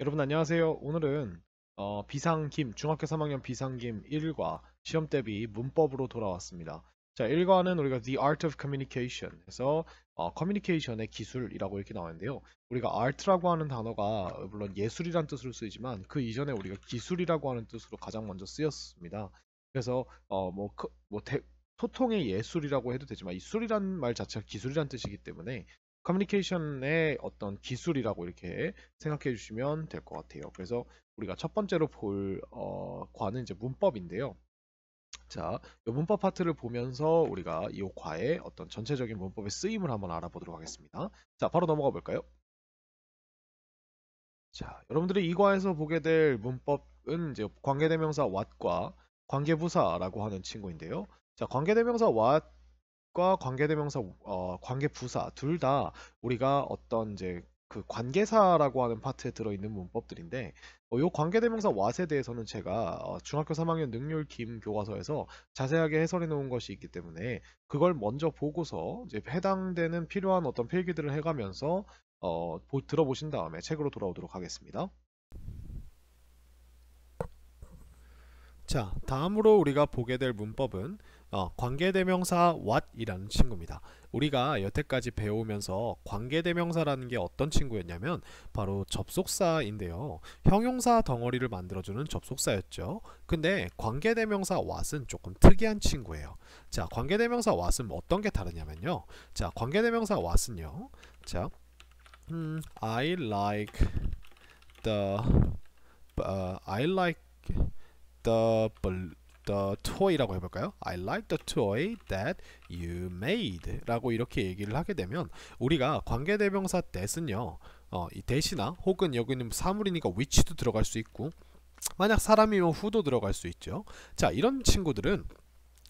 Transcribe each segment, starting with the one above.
여러분 안녕하세요. 오늘은 어, 비상김, 중학교 3학년 비상김 1과 시험 대비 문법으로 돌아왔습니다. 자, 1과는 우리가 The Art of Communication 해서 어, 커뮤니케이션의 기술이라고 이렇게 나왔는데요 우리가 art라고 하는 단어가 물론 예술이란 뜻으로 쓰이지만 그 이전에 우리가 기술이라고 하는 뜻으로 가장 먼저 쓰였습니다. 그래서 어, 뭐, 그, 뭐 대, 소통의 예술이라고 해도 되지만 이 술이란 말 자체가 기술이란 뜻이기 때문에 커뮤니케이션의 어떤 기술이라고 이렇게 생각해 주시면 될 것 같아요. 그래서 우리가 첫 번째로 볼 어, 과는 이제 문법인데요. 자, 이 문법 파트를 보면서 우리가 이 과의 어떤 전체적인 문법의 쓰임을 한번 알아보도록 하겠습니다. 자, 바로 넘어가 볼까요? 자, 여러분들이 이 과에서 보게 될 문법은 이제 관계대명사 what과 관계부사라고 하는 친구인데요. 자, 관계대명사 what 과 관계대명사 어, 관계부사 둘 다 우리가 어떤 이제 그 관계사라고 하는 파트에 들어있는 문법들인데 어, 요 관계대명사 왓에 대해서는 제가 어, 중학교 3학년 능률 김 교과서에서 자세하게 해설해 놓은 것이 있기 때문에 그걸 먼저 보고서 이제 해당되는 필요한 어떤 필기들을 해가면서 어, 보, 들어보신 다음에 책으로 돌아오도록 하겠습니다. 자 다음으로 우리가 보게 될 문법은 어, 관계대명사 what이라는 친구입니다. 우리가 여태까지 배우면서 관계대명사라는 게 어떤 친구였냐면 바로 접속사인데요. 형용사 덩어리를 만들어주는 접속사였죠. 근데 관계대명사 what은 조금 특이한 친구예요. 자, 관계대명사 what은 어떤 게 다르냐면요. 자, 관계대명사 what은요. 자, 음, I like the uh, I like the the toy라고 해볼까요? I like the toy that you made 라고 이렇게 얘기를 하게 되면 우리가 관계대명사 that은요 어, 이 대시나 혹은 여기는 사물이니까 which도 들어갈 수 있고 만약 사람이면 who도 들어갈 수 있죠 자 이런 친구들은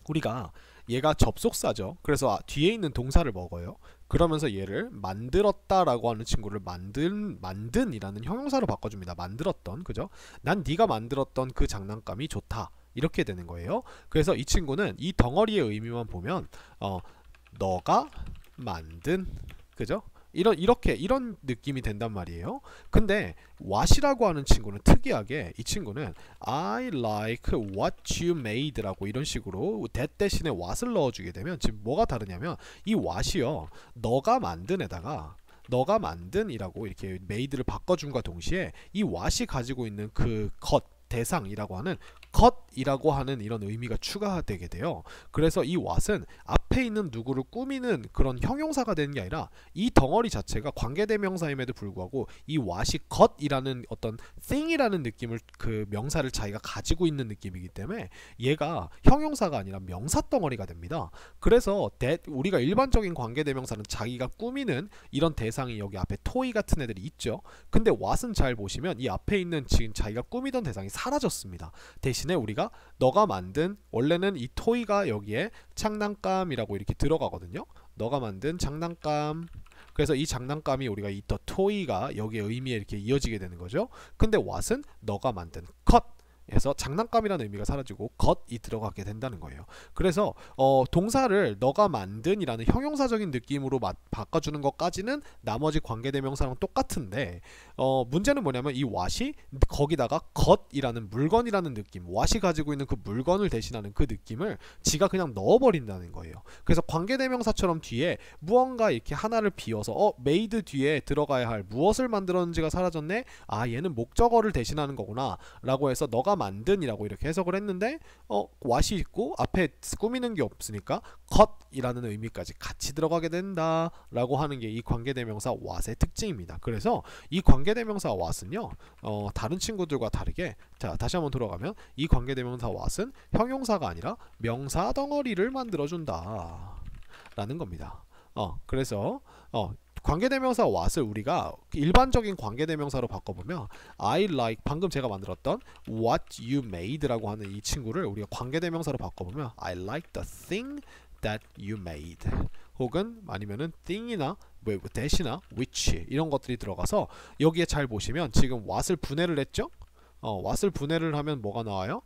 우리가 얘가 접속사죠 그래서 아, 뒤에 있는 동사를 먹어요 그러면서 얘를 만들었다라고 하는 친구를 만든 만든이라는 형용사로 바꿔줍니다 만들었던 그죠 난 네가 만들었던 그 장난감이 좋다 이렇게 되는 거예요. 그래서 이 친구는 이 덩어리의 의미만 보면 어, 너가 만든 그죠? 이런 이렇게 이런 느낌이 된단 말이에요. 근데 what이라고 하는 친구는 특이하게 이 친구는 I like what you made라고 이런 식으로 that 대신에 what을 넣어주게 되면 지금 뭐가 다르냐면 이 what이요 너가 만든에다가 너가 만든이라고 이렇게 메이드를 바꿔준과 동시에 이 what이 가지고 있는 그 것 대상이라고 하는 것이라고 하는 이런 의미가 추가되게 돼요. 그래서 이 what은 앞에 있는 누구를 꾸미는 그런 형용사가 되는 게 아니라 이 덩어리 자체가 관계대명사임에도 불구하고 이 what이 것이라는 어떤 thing이라는 느낌을 그 명사를 자기가 가지고 있는 느낌이기 때문에 얘가 형용사가 아니라 명사 덩어리가 됩니다. 그래서 that 우리가 일반적인 관계대명사는 자기가 꾸미는 이런 대상이 여기 앞에 토이 같은 애들이 있죠. 근데 what은 잘 보시면 이 앞에 있는 지금 자기가 꾸미던 대상이 사라졌습니다. 대신 대신에 우리가 너가 만든 원래는 이 토이가 여기에 장난감이라고 이렇게 들어가거든요. 너가 만든 장난감 그래서 이 장난감이 우리가 이 더 토이가 여기에 의미에 이렇게 이어지게 되는 거죠. 근데 what은 너가 만든 컷 에서 장난감이라는 의미가 사라지고 겉이 들어가게 된다는 거예요. 그래서 어, 동사를 너가 만든이라는 형용사적인 느낌으로 마, 바꿔주는 것까지는 나머지 관계대명사랑 똑같은데 어, 문제는 뭐냐면 이 what이 거기다가 겉이라는 물건이라는 느낌 what이 가지고 있는 그 물건을 대신하는 그 느낌을 지가 그냥 넣어버린다는 거예요. 그래서 관계대명사처럼 뒤에 무언가 이렇게 하나를 비워서 어 메이드 뒤에 들어가야 할 무엇을 만들었는지가 사라졌네 아 얘는 목적어를 대신하는 거구나 라고 해서 너가 만든이라고 이렇게 해석을 했는데 어 왓이 있고 앞에 꾸미는 게 없으니까 컷이라는 의미까지 같이 들어가게 된다라고 하는 게 이 관계대명사 왓의 특징입니다. 그래서 이 관계대명사 왓은요 어, 다른 친구들과 다르게 자 다시 한번 돌아가면 이 관계대명사 왓은 형용사가 아니라 명사 덩어리를 만들어준다 라는 겁니다. 어 그래서 어 관계대명사 what을 우리가 일반적인 관계대명사로 바꿔보면 I like 방금 제가 만들었던 what you made라고 하는 이 친구를 우리가 관계대명사로 바꿔보면 I like the thing that you made 혹은 아니면은 thing이나 뭐 대시나 which 이런 것들이 들어가서 여기에 잘 보시면 지금 what을 분해를 했죠? 어, what을 분해를 하면 뭐가 나와요?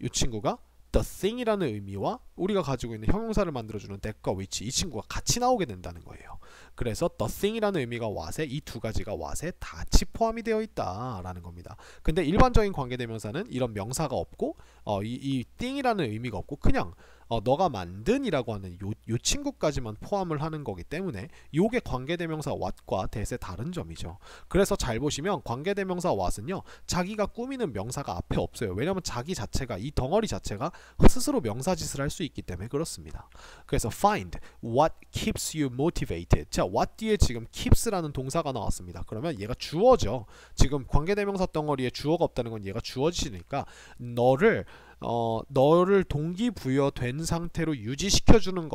이 친구가 the thing이라는 의미와 우리가 가지고 있는 형용사를 만들어주는 that과 which 이 친구가 같이 나오게 된다는 거예요. 그래서 the thing이라는 의미가 what에 이 두 가지가 what에 다 같이 포함이 되어 있다라는 겁니다. 근데 일반적인 관계대명사는 이런 명사가 없고 어, 이, 이 thing이라는 의미가 없고 그냥 어, 너가 만든이라고 하는 요, 요 친구까지만 포함을 하는 거기 때문에 요게 관계대명사 what과 대세 다른 점이죠. 그래서 잘 보시면 관계대명사 what은요. 자기가 꾸미는 명사가 앞에 없어요. 왜냐면 자기 자체가 이 덩어리 자체가 스스로 명사짓을 할 수 있기 때문에 그렇습니다. 그래서 find what keeps you motivated. 자, what 뒤에 지금 keeps라는 동사가 나왔습니다. 그러면 얘가 주어죠. 지금 관계대명사 덩어리에 주어가 없다는 건 얘가 주어지니까 너를 어, 너를 동기부여된 상태로 유지시켜주는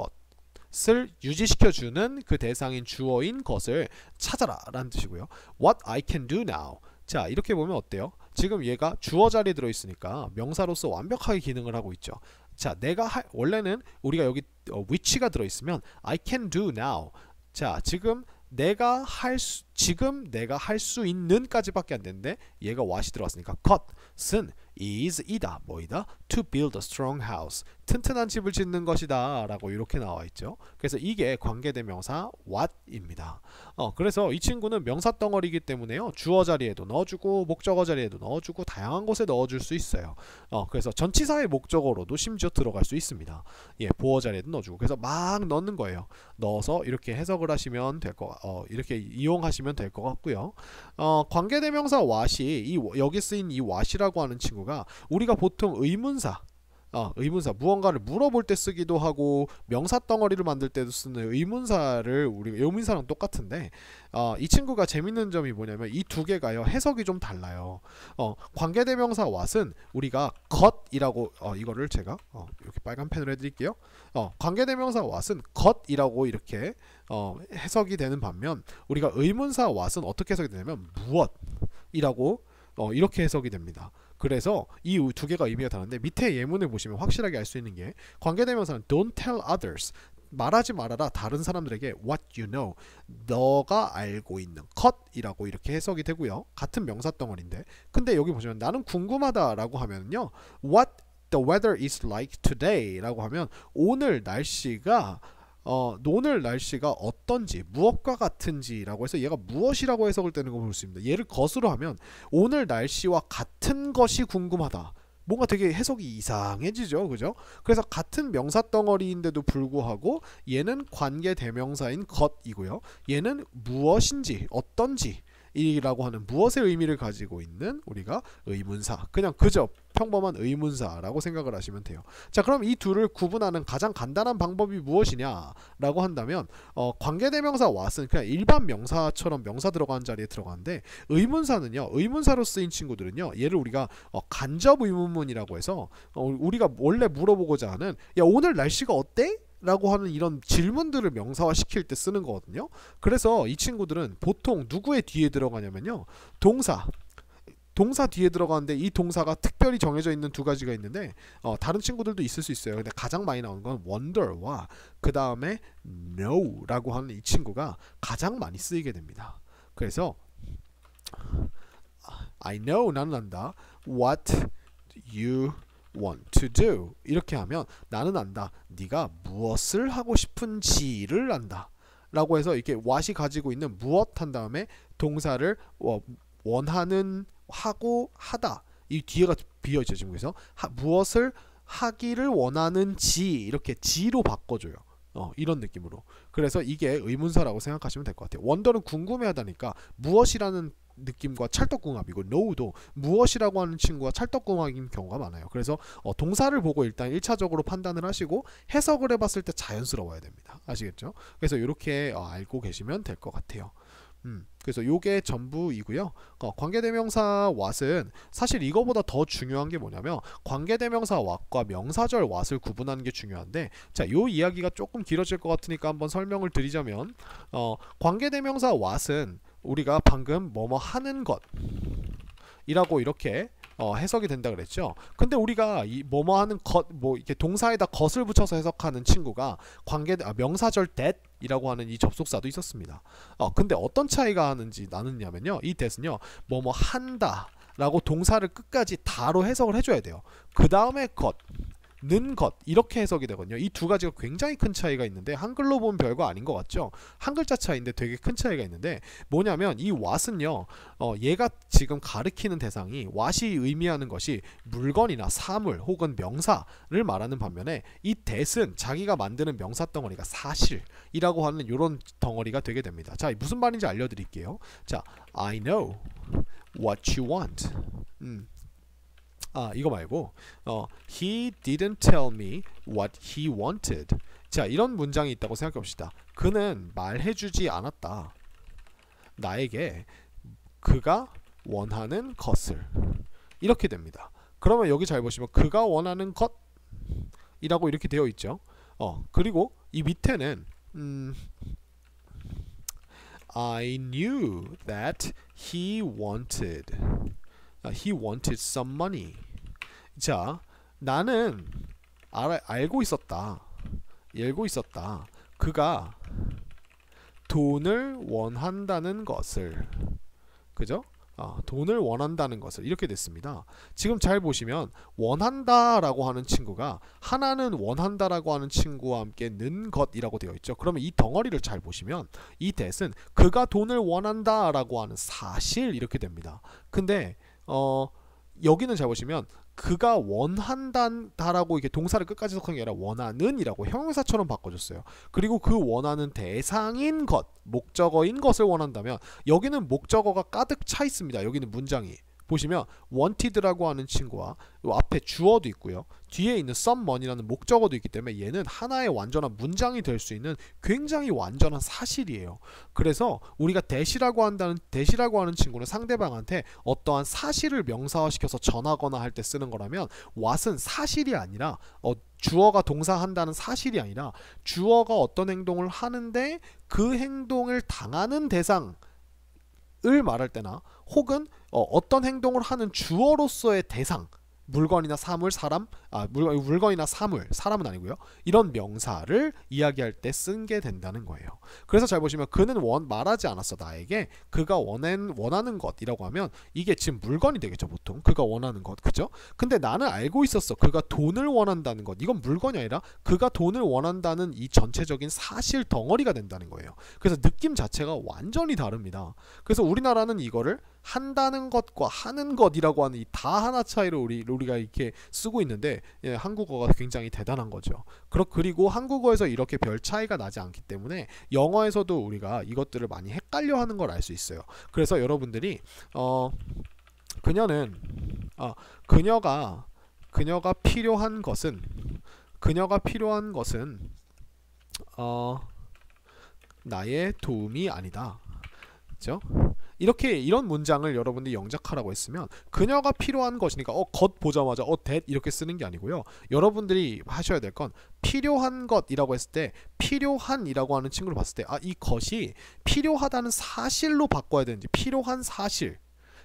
것을 유지시켜주는 그 대상인 주어인 것을 찾아라 라는 뜻이고요. What I can do now. 자 이렇게 보면 어때요? 지금 얘가 주어 자리에 들어있으니까 명사로서 완벽하게 기능을 하고 있죠. 자 내가 하, 원래는 우리가 여기 어, 위치가 들어있으면 I can do now. 자 지금 내가 할 수, 지금 내가 할 수 있는까지밖에 안 되는데 얘가 what이 들어왔으니까 cut은 is 이다 뭐이다 to build a strong house. 튼튼한 집을 짓는 것이다. 라고 이렇게 나와 있죠. 그래서 이게 관계대명사 what입니다. 어, 그래서 이 친구는 명사 덩어리이기 때문에요. 주어 자리에도 넣어주고, 목적어 자리에도 넣어주고, 다양한 곳에 넣어줄 수 있어요. 어, 그래서 전치사의 목적으로도 심지어 들어갈 수 있습니다. 예, 보어 자리에도 넣어주고. 그래서 막 넣는 거예요. 넣어서 이렇게 해석을 하시면 될 거, 어, 이렇게 이용하시면 될 것 같고요. 어, 관계대명사 what이 이, 여기 쓰인 이 what이라고 하는 친구가 우리가 보통 의문사 의문사 어, 의문사 무언가를 물어볼 때 쓰기도 하고 명사 덩어리를 만들 때도 쓰는 의문사를 우리가 의문사랑 똑같은데 어, 이 친구가 재밌는 점이 뭐냐면 이 두 개가요 해석이 좀 달라요 어, 관계대명사 왓은 우리가 것이라고 어, 이거를 제가 어, 이렇게 빨간 펜으로 해드릴게요 어, 관계대명사 왓은 것이라고 이렇게 어, 해석이 되는 반면 우리가 의문사 왓은 어떻게 해석이 되냐면 무엇이라고 어, 이렇게 해석이 됩니다 그래서 이 두 개가 의미가 다른데 밑에 예문을 보시면 확실하게 알 수 있는 게 관계대명사는 don't tell others 말하지 말아라 다른 사람들에게 what you know 너가 알고 있는 것이라고 이렇게 해석이 되고요 같은 명사 덩어리인데 근데 여기 보시면 나는 궁금하다라고 하면요 what the weather is like today라고 하면 오늘 날씨가 어, 오늘 날씨가 어떤지 무엇과 같은지라고 해서 얘가 무엇이라고 해석을되는 걸 볼 수 있습니다. 얘를 것으로 하면 오늘 날씨와 같은 것이 궁금하다. 뭔가 되게 해석이 이상해지죠. 그죠? 그래서 같은 명사 덩어리인데도 불구하고 얘는 관계 대명사인 것이고요. 얘는 무엇인지 어떤지 이라고 하는 무엇의 의미를 가지고 있는 우리가 의문사 그냥 그저 평범한 의문사라고 생각을 하시면 돼요 자 그럼 이 둘을 구분하는 가장 간단한 방법이 무엇이냐 라고 한다면 어, 관계대명사 왓은 그냥 일반 명사처럼 명사 들어가는 자리에 들어가는데 의문사는요 의문사로 쓰인 친구들은요 얘를 우리가 어, 간접 의문문이라고 해서 어, 우리가 원래 물어보고자 하는 야 오늘 날씨가 어때? 라고 하는 이런 질문들을 명사화 시킬 때 쓰는 거거든요. 그래서 이 친구들은 보통 누구의 뒤에 들어가냐면요. 동사, 동사 뒤에 들어가는데 이 동사가 특별히 정해져 있는 두 가지가 있는데 어, 다른 친구들도 있을 수 있어요. 근데 가장 많이 나오는 건 wonder와 그 다음에 no라고 하는 이 친구가 가장 많이 쓰이게 됩니다. 그래서 I know 나는 안다. What you want to do 이렇게 하면 나는 안다. 네가 무엇을 하고 싶은지를 안다. 라고 해서 이렇게 what이 가지고 있는 무엇 한 다음에 동사를 어, 원하는 하고 하다 이 뒤에가 비어있죠 지금 그래서 하, 무엇을 하기를 원하는 지 이렇게 지로 바꿔줘요 어, 이런 느낌으로 그래서 이게 의문사라고 생각하시면 될 것 같아요 원더는 궁금해하다니까 무엇이라는 느낌과 찰떡궁합이고 no도 무엇이라고 하는 친구가 찰떡궁합인 경우가 많아요. 그래서 어, 동사를 보고 일단 1차적으로 판단을 하시고 해석을 해봤을 때 자연스러워야 됩니다. 아시겠죠? 그래서 이렇게 어, 알고 계시면 될 것 같아요. 음, 그래서 요게 전부이고요. 어, 관계대명사 왓은 사실 이거보다 더 중요한 게 뭐냐면 관계대명사 왓과 명사절 왓을 구분하는 게 중요한데 자, 요 이야기가 조금 길어질 것 같으니까 한번 설명을 드리자면 어, 관계대명사 왓은 우리가 방금 뭐뭐 하는 것이라고 이렇게 어, 해석이 된다 그랬죠. 근데 우리가 이 뭐뭐 하는 것, 뭐 이렇게 동사에다 것을 붙여서 해석하는 친구가 관계 아, 명사절 that이라고 하는 이 접속사도 있었습니다. 어, 근데 어떤 차이가 하는지 나느냐면요. 이 that은요, 뭐뭐 한다라고 동사를 끝까지 다로 해석을 해줘야 돼요. 그 다음에 것. 는것 이렇게 해석이 되거든요. 이 두 가지가 굉장히 큰 차이가 있는데 한글로 보면 별거 아닌 것 같죠. 한 글자 차이인데 되게 큰 차이가 있는데 뭐냐면 이 왓은요. 어, 얘가 지금 가리키는 대상이 왓이 의미하는 것이 물건이나 사물 혹은 명사를 말하는 반면에 이 대은 자기가 만드는 명사 덩어리가 사실이라고 하는 이런 덩어리가 되게 됩니다. 자 무슨 말인지 알려드릴게요. 자 I know what you want. 음. 아, 이거 말고 어, He didn't tell me what he wanted. 자, 이런 문장이 있다고 생각해 봅시다. 그는 말해주지 않았다. 나에게 그가 원하는 것을 이렇게 됩니다. 그러면 여기 잘 보시면 그가 원하는 것이라고 이렇게 되어 있죠. 어 그리고 이 밑에는 음, I knew that he wanted 아, he wanted some money. 자, 나는 알, 알고 있었다. 알고 있었다. 그가 돈을 원한다는 것을 그죠? 아, 돈을 원한다는 것을 이렇게 됐습니다. 지금 잘 보시면 원한다라고 하는 친구가 하나는 원한다라고 하는 친구와 함께 는 것이라고 되어 있죠. 그러면 이 덩어리를 잘 보시면 이 대은 그가 돈을 원한다라고 하는 사실 이렇게 됩니다. 근데 어 여기는 잘 보시면 그가 원한다라고 이렇게 동사를 끝까지 속한 게 아니라 원하는이라고 형용사처럼 바꿔줬어요. 그리고 그 원하는 대상인 것, 목적어인 것을 원한다면 여기는 목적어가 가득 차 있습니다. 여기는 문장이. 보시면 wanted라고 하는 친구와 요 앞에 주어도 있고요. 뒤에 있는 someone이라는 목적어도 있기 때문에 얘는 하나의 완전한 문장이 될 수 있는 굉장히 완전한 사실이에요. 그래서 우리가 대시라고 한다는 대시라고 하는 친구는 상대방한테 어떠한 사실을 명사화시켜서 전하거나 할 때 쓰는 거라면 what은 사실이 아니라 어, 주어가 동사한다는 사실이 아니라 주어가 어떤 행동을 하는데 그 행동을 당하는 대상 을 말할 때나 혹은 어, 떤 행동을 하는 주어로서의 대상 물건이나 사물, 사람, 아 물건, 물건이나 사물, 사람은 아니고요. 이런 명사를 이야기할 때쓴게 된다는 거예요. 그래서 잘 보시면 그는 원 말하지 않았어 나에게 그가 원한 원하는 것이라고 하면 이게 지금 물건이 되겠죠 보통 그가 원하는 것 그죠? 근데 나는 알고 있었어 그가 돈을 원한다는 것 이건 물건이 아니라 그가 돈을 원한다는 이 전체적인 사실 덩어리가 된다는 거예요. 그래서 느낌 자체가 완전히 다릅니다. 그래서 우리나라는 이거를 한다는 것과 하는 것이라고 하는 이 다 하나 차이로 우리 우리가 이렇게 쓰고 있는데 예, 한국어가 굉장히 대단한 거죠. 그렇 그리고 한국어에서 이렇게 별 차이가 나지 않기 때문에 영어에서도 우리가 이것들을 많이 헷갈려 하는 걸 알 수 있어요. 그래서 여러분들이 어 그녀는 아 그녀가 그녀가 필요한 것은 그녀가 필요한 것은 어 나의 도움이 아니다. 그렇죠? 이렇게 이런 문장을 여러분들이 영작하라고 했으면 그녀가 필요한 것이니까 어겉 보자마자 어 t 이렇게 쓰는 게 아니고요. 여러분들이 하셔야 될 건 필요한 것이라고 했을 때 필요한이라고 하는 친구를 봤을 때 아 이 것이 필요하다는 사실로 바꿔야 되는지 필요한 사실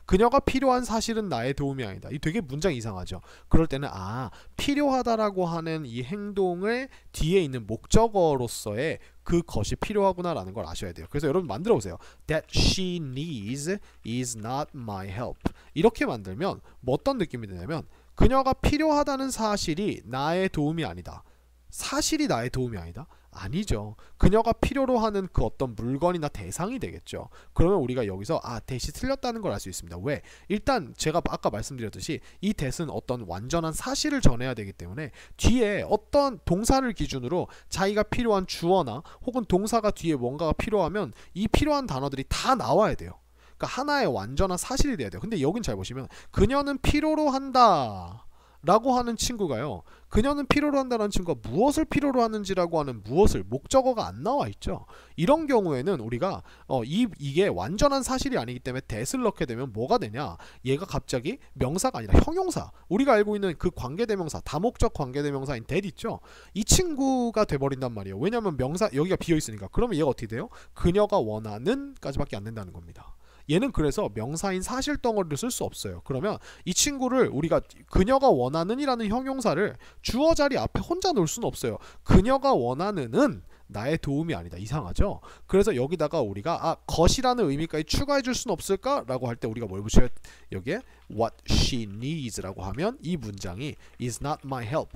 그녀가 필요한 사실은 나의 도움이 아니다. 이 되게 문장 이상하죠. 그럴 때는 아 필요하다라고 하는 이 행동을 뒤에 있는 목적어로서의 그 것이 필요하구나라는 걸 아셔야 돼요. 그래서 여러분 만들어 보세요. That she needs is not my help. 이렇게 만들면 뭐 어떤 느낌이 드냐면 그녀가 필요하다는 사실이 나의 도움이 아니다. 사실이 나의 도움이 아니다. 아니죠. 그녀가 필요로 하는 그 어떤 물건이나 대상이 되겠죠. 그러면 우리가 여기서 아, 대시 틀렸다는 걸 알 수 있습니다. 왜? 일단 제가 아까 말씀드렸듯이 이 대신 어떤 완전한 사실을 전해야 되기 때문에 뒤에 어떤 동사를 기준으로 자기가 필요한 주어나 혹은 동사가 뒤에 뭔가가 필요하면 이 필요한 단어들이 다 나와야 돼요. 그러니까 하나의 완전한 사실이 돼야 돼요. 근데 여긴 잘 보시면 그녀는 필요로 한다. 라고 하는 친구가요. 그녀는 필요로 한다는 친구가 무엇을 필요로 하는지라고 하는 무엇을 목적어가 안 나와 있죠. 이런 경우에는 우리가 어, 이, 이게 완전한 사실이 아니기 때문에 대를 넣게 되면 뭐가 되냐. 얘가 갑자기 명사가 아니라 형용사. 우리가 알고 있는 그 관계대명사, 다목적 관계대명사인 대 있죠. 이 친구가 돼버린단 말이에요. 왜냐하면 명사 여기가 비어 있으니까. 그러면 얘가 어떻게 돼요? 그녀가 원하는 까지밖에 안 된다는 겁니다. 얘는 그래서 명사인 사실 덩어리를 쓸 수 없어요. 그러면 이 친구를 우리가 그녀가 원하는이라는 형용사를 주어 자리 앞에 혼자 놓을 수는 없어요. 그녀가 원하는은 나의 도움이 아니다. 이상하죠? 그래서 여기다가 우리가 아 것이라는 의미까지 추가해 줄 수는 없을까? 라고 할 때 우리가 뭘 붙여요? 여기에 what she needs라고 하면 이 문장이 is not my help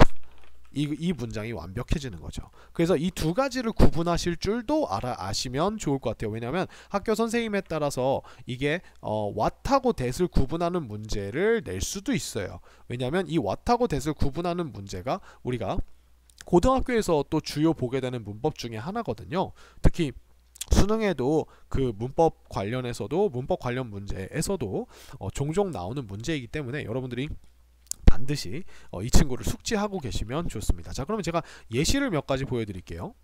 이, 이 문장이 완벽해지는 거죠. 그래서 이 두 가지를 구분하실 줄도 알아 아시면 좋을 것 같아요. 왜냐하면 학교 선생님에 따라서 이게 어, 왓하고 댓을 구분하는 문제를 낼 수도 있어요. 왜냐하면 이 왓하고 댓을 구분하는 문제가 우리가 고등학교에서 또 주요 보게 되는 문법 중에 하나거든요. 특히 수능에도 그 문법 관련해서도 문법 관련 문제에서도 어, 종종 나오는 문제이기 때문에 여러분들이 반드시 어, 이 친구를 숙지하고 계시면 좋습니다. 자 그러면 제가 예시를 몇 가지 보여드릴게요.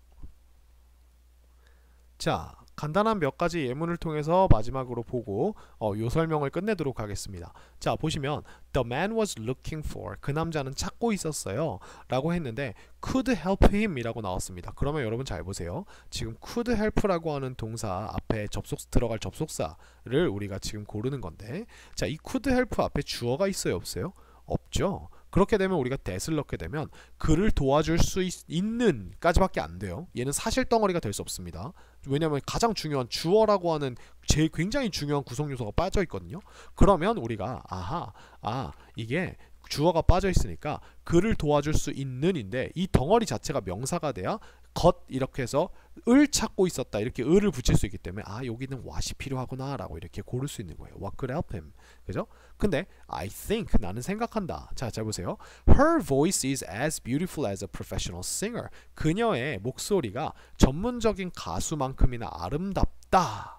자 간단한 몇 가지 예문을 통해서 마지막으로 보고 어, 요 설명을 끝내도록 하겠습니다. 자 보시면 The man was looking for 그 남자는 찾고 있었어요 라고 했는데 could help him 이라고 나왔습니다. 그러면 여러분 잘 보세요. 지금 could help라고 하는 동사 앞에 접속 들어갈 접속사를 우리가 지금 고르는 건데 자이 could help 앞에 주어가 있어요 없어요? 없죠. 그렇게 되면 우리가 대을 넣게 되면 그를 도와줄 수 있, 는 까지밖에 안 돼요. 얘는 사실 덩어리가 될 수 없습니다. 왜냐하면 가장 중요한 주어라고 하는 제일 굉장히 중요한 구성 요소가 빠져 있거든요. 그러면 우리가 아하 아 이게 주어가 빠져 있으니까 그를 도와줄 수 있는인데 이 덩어리 자체가 명사가 돼야 겉 이렇게 해서 을 찾고 있었다 이렇게 을을 붙일 수 있기 때문에 아 여기는 what이 필요하구나 라고 이렇게 고를 수 있는 거예요 what could help him 그죠? 근데 I think 나는 생각한다. 자, 잘 보세요. Her voice is as beautiful as a professional singer. 그녀의 목소리가 전문적인 가수만큼이나 아름답다.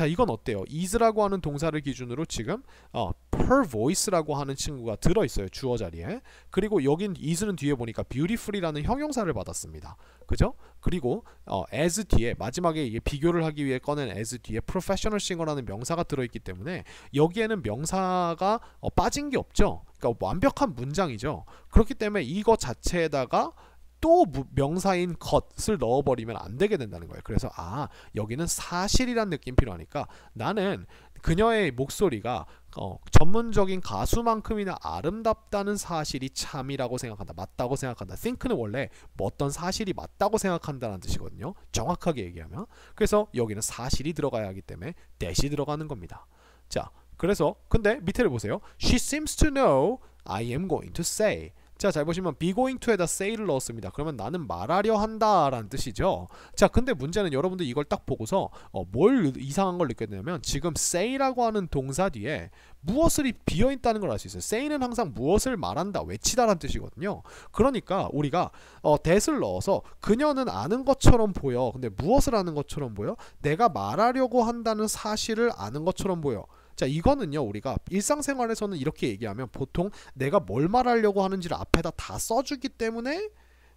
자 이건 어때요? is라고 하는 동사를 기준으로 지금 어, her voice라고 하는 친구가 들어있어요 주어 자리에 그리고 여긴 is는 뒤에 보니까 beautiful이라는 형용사를 받았습니다 그죠? 그리고 어, as 뒤에 마지막에 이게 비교를 하기 위해 꺼낸 as 뒤에 professional singer라는 명사가 들어있기 때문에 여기에는 명사가 어, 빠진 게 없죠 그러니까 완벽한 문장이죠 그렇기 때문에 이거 자체에다가 또 명사인 것을 넣어버리면 안 되게 된다는 거예요. 그래서 아 여기는 사실이란 느낌 필요하니까 나는 그녀의 목소리가 어, 전문적인 가수만큼이나 아름답다는 사실이 참이라고 생각한다. 맞다고 생각한다. think는 원래 뭐 어떤 사실이 맞다고 생각한다는 뜻이거든요. 정확하게 얘기하면. 그래서 여기는 사실이 들어가야 하기 때문에 대시 들어가는 겁니다. 자, 그래서 근데 밑에를 보세요. She seems to know I am going to say. 자, 잘 보시면 be going to에다 say를 넣었습니다. 그러면 나는 말하려 한다라는 뜻이죠. 자, 근데 문제는 여러분들 이걸 딱 보고서 어, 뭘 이상한 걸 느꼈냐면 지금 say라고 하는 동사 뒤에 무엇을 비어 있다는 걸 알 수 있어요. say는 항상 무엇을 말한다, 외치다라는 뜻이거든요. 그러니까 우리가 어, that을 넣어서 그녀는 아는 것처럼 보여. 근데 무엇을 아는 것처럼 보여? 내가 말하려고 한다는 사실을 아는 것처럼 보여. 자 이거는요 우리가 일상생활에서는 이렇게 얘기하면 보통 내가 뭘 말하려고 하는지를 앞에다 다 써주기 때문에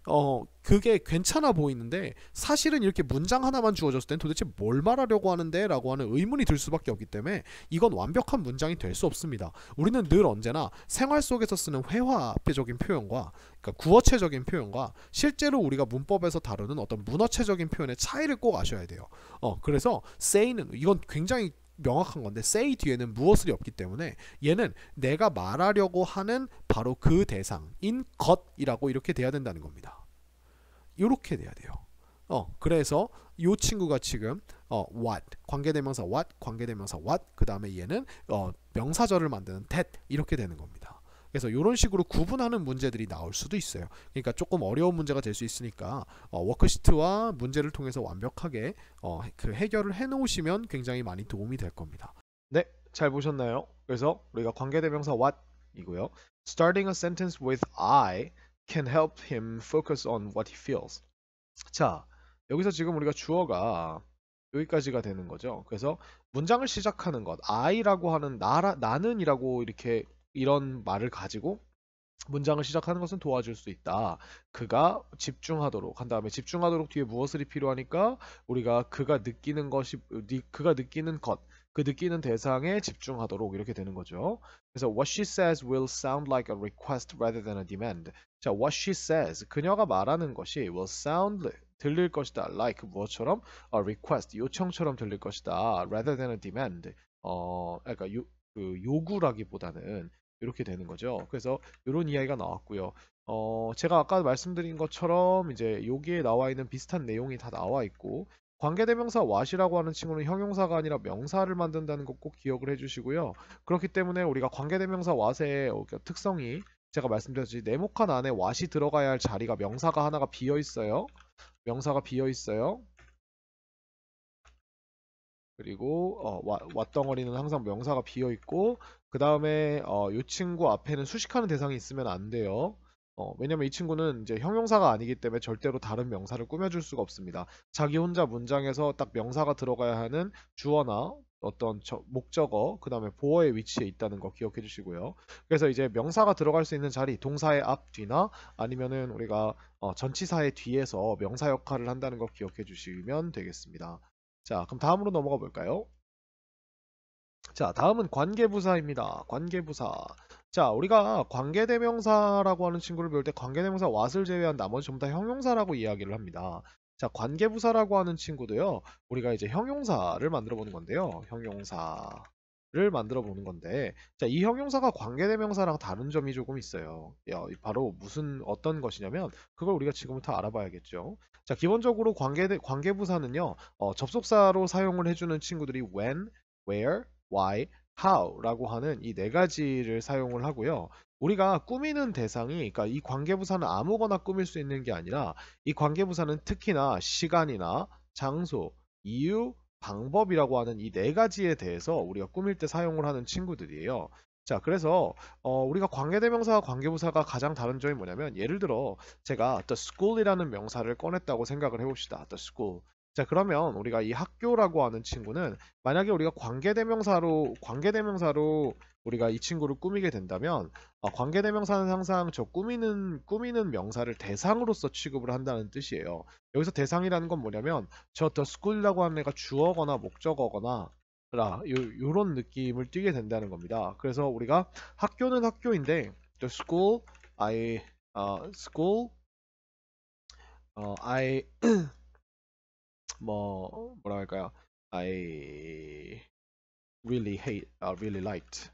어 그게 괜찮아 보이는데 사실은 이렇게 문장 하나만 주어졌을 땐 도대체 뭘 말하려고 하는데 라고 하는 의문이 들 수밖에 없기 때문에 이건 완벽한 문장이 될 수 없습니다 우리는 늘 언제나 생활 속에서 쓰는 회화적인 표현과 그러니까 구어체적인 표현과 실제로 우리가 문법에서 다루는 어떤 문어체적인 표현의 차이를 꼭 아셔야 돼요 어 그래서 say는 이건 굉장히 명확한 건데 say 뒤에는 무엇이 없기 때문에 얘는 내가 말하려고 하는 바로 그 대상인 것이라고 이렇게 돼야 된다는 겁니다. 이렇게 돼야 돼요. 어, 그래서 요 친구가 지금 어, what 관계대명사 what 관계대명사 what 그 다음에 얘는 어, 명사절을 만드는 that 이렇게 되는 겁니다. 그래서 이런 식으로 구분하는 문제들이 나올 수도 있어요. 그러니까 조금 어려운 문제가 될 수 있으니까 어, 워크시트와 문제를 통해서 완벽하게 어, 그 해결을 해놓으시면 굉장히 많이 도움이 될 겁니다. 네, 잘 보셨나요? 그래서 우리가 관계대명사 what 이고요. Starting a sentence with I can help him focus on what he feels. 자, 여기서 지금 우리가 주어가 여기까지가 되는 거죠. 그래서 문장을 시작하는 것, I라고 하는 나라, 나는이라고 이렇게 이런 말을 가지고 문장을 시작하는 것은 도와줄 수 있다. 그가 집중하도록 한 다음에 집중하도록 뒤에 무엇을이 필요하니까 우리가 그가 느끼는 것이 그가 느끼는 것, 그 느끼는 대상에 집중하도록 이렇게 되는 거죠. 그래서 what she says will sound like a request rather than a demand. 자, what she says 그녀가 말하는 것이 will sound 들릴 것이다. like 무엇처럼 a request 요청처럼 들릴 것이다. rather than a demand. 어, 그러니까 요, 그 요구라기보다는 이렇게 되는 거죠. 그래서 이런 이야기가 나왔고요. 어, 제가 아까 말씀드린 것처럼 이제 여기에 나와 있는 비슷한 내용이 다 나와 있고 관계대명사 what이라고 하는 친구는 형용사가 아니라 명사를 만든다는 것 꼭 기억을 해주시고요. 그렇기 때문에 우리가 관계대명사 what의 어, 그 특성이 제가 말씀드렸듯이 네모칸 안에 what이 들어가야 할 자리가 명사가 하나가 비어 있어요. 명사가 비어 있어요. 그리고 어, 왓 덩어리는 항상 명사가 비어 있고 그 다음에 어, 이 친구 앞에는 수식하는 대상이 있으면 안 돼요. 어, 왜냐면 이 친구는 이제 형용사가 아니기 때문에 절대로 다른 명사를 꾸며줄 수가 없습니다. 자기 혼자 문장에서 딱 명사가 들어가야 하는 주어나 어떤 목적어, 그 다음에 보어의 위치에 있다는 거 기억해 주시고요. 그래서 이제 명사가 들어갈 수 있는 자리, 동사의 앞, 뒤나 아니면은 우리가 어, 전치사의 뒤에서 명사 역할을 한다는 거 기억해 주시면 되겠습니다. 자, 그럼 다음으로 넘어가 볼까요? 자 다음은 관계부사입니다. 관계부사 자 우리가 관계대명사라고 하는 친구를 배울 때 관계대명사 왓을 제외한 나머지 전부 다 형용사라고 이야기를 합니다. 자 관계부사라고 하는 친구도요 우리가 이제 형용사를 만들어 보는 건데요 형용사를 만들어 보는 건데 자 이 형용사가 관계대명사랑 다른 점이 조금 있어요 바로 무슨 어떤 것이냐면 그걸 우리가 지금부터 알아봐야겠죠 자 기본적으로 관계 대 관계부사는요 어, 접속사로 사용을 해주는 친구들이 when, where, why, how라고 하는 이 네 가지를 사용을 하고요. 우리가 꾸미는 대상이 그러니까 이 관계부사는 아무거나 꾸밀 수 있는 게 아니라 이 관계부사는 특히나 시간이나 장소, 이유, 방법이라고 하는 이 네 가지에 대해서 우리가 꾸밀 때 사용을 하는 친구들이에요. 자, 그래서 어, 우리가 관계대명사와 관계부사가 가장 다른 점이 뭐냐면 예를 들어 제가 the school이라는 명사를 꺼냈다고 생각을 해봅시다. the school. 자 그러면 우리가 이 학교라고 하는 친구는 만약에 우리가 관계대명사로 관계대명사로 우리가 이 친구를 꾸미게 된다면 어, 관계대명사는 항상 저 꾸미는 꾸미는 명사를 대상으로서 취급을 한다는 뜻이에요. 여기서 대상이라는 건 뭐냐면 저 the school이라고 하는 애가 주어거나 목적어거나 라 요, 런 느낌을 띠게 된다는 겁니다. 그래서 우리가 학교는 학교인데 the school I uh, school uh, I 뭐 어. 뭐라 할까요? I really hate, u 아, really liked.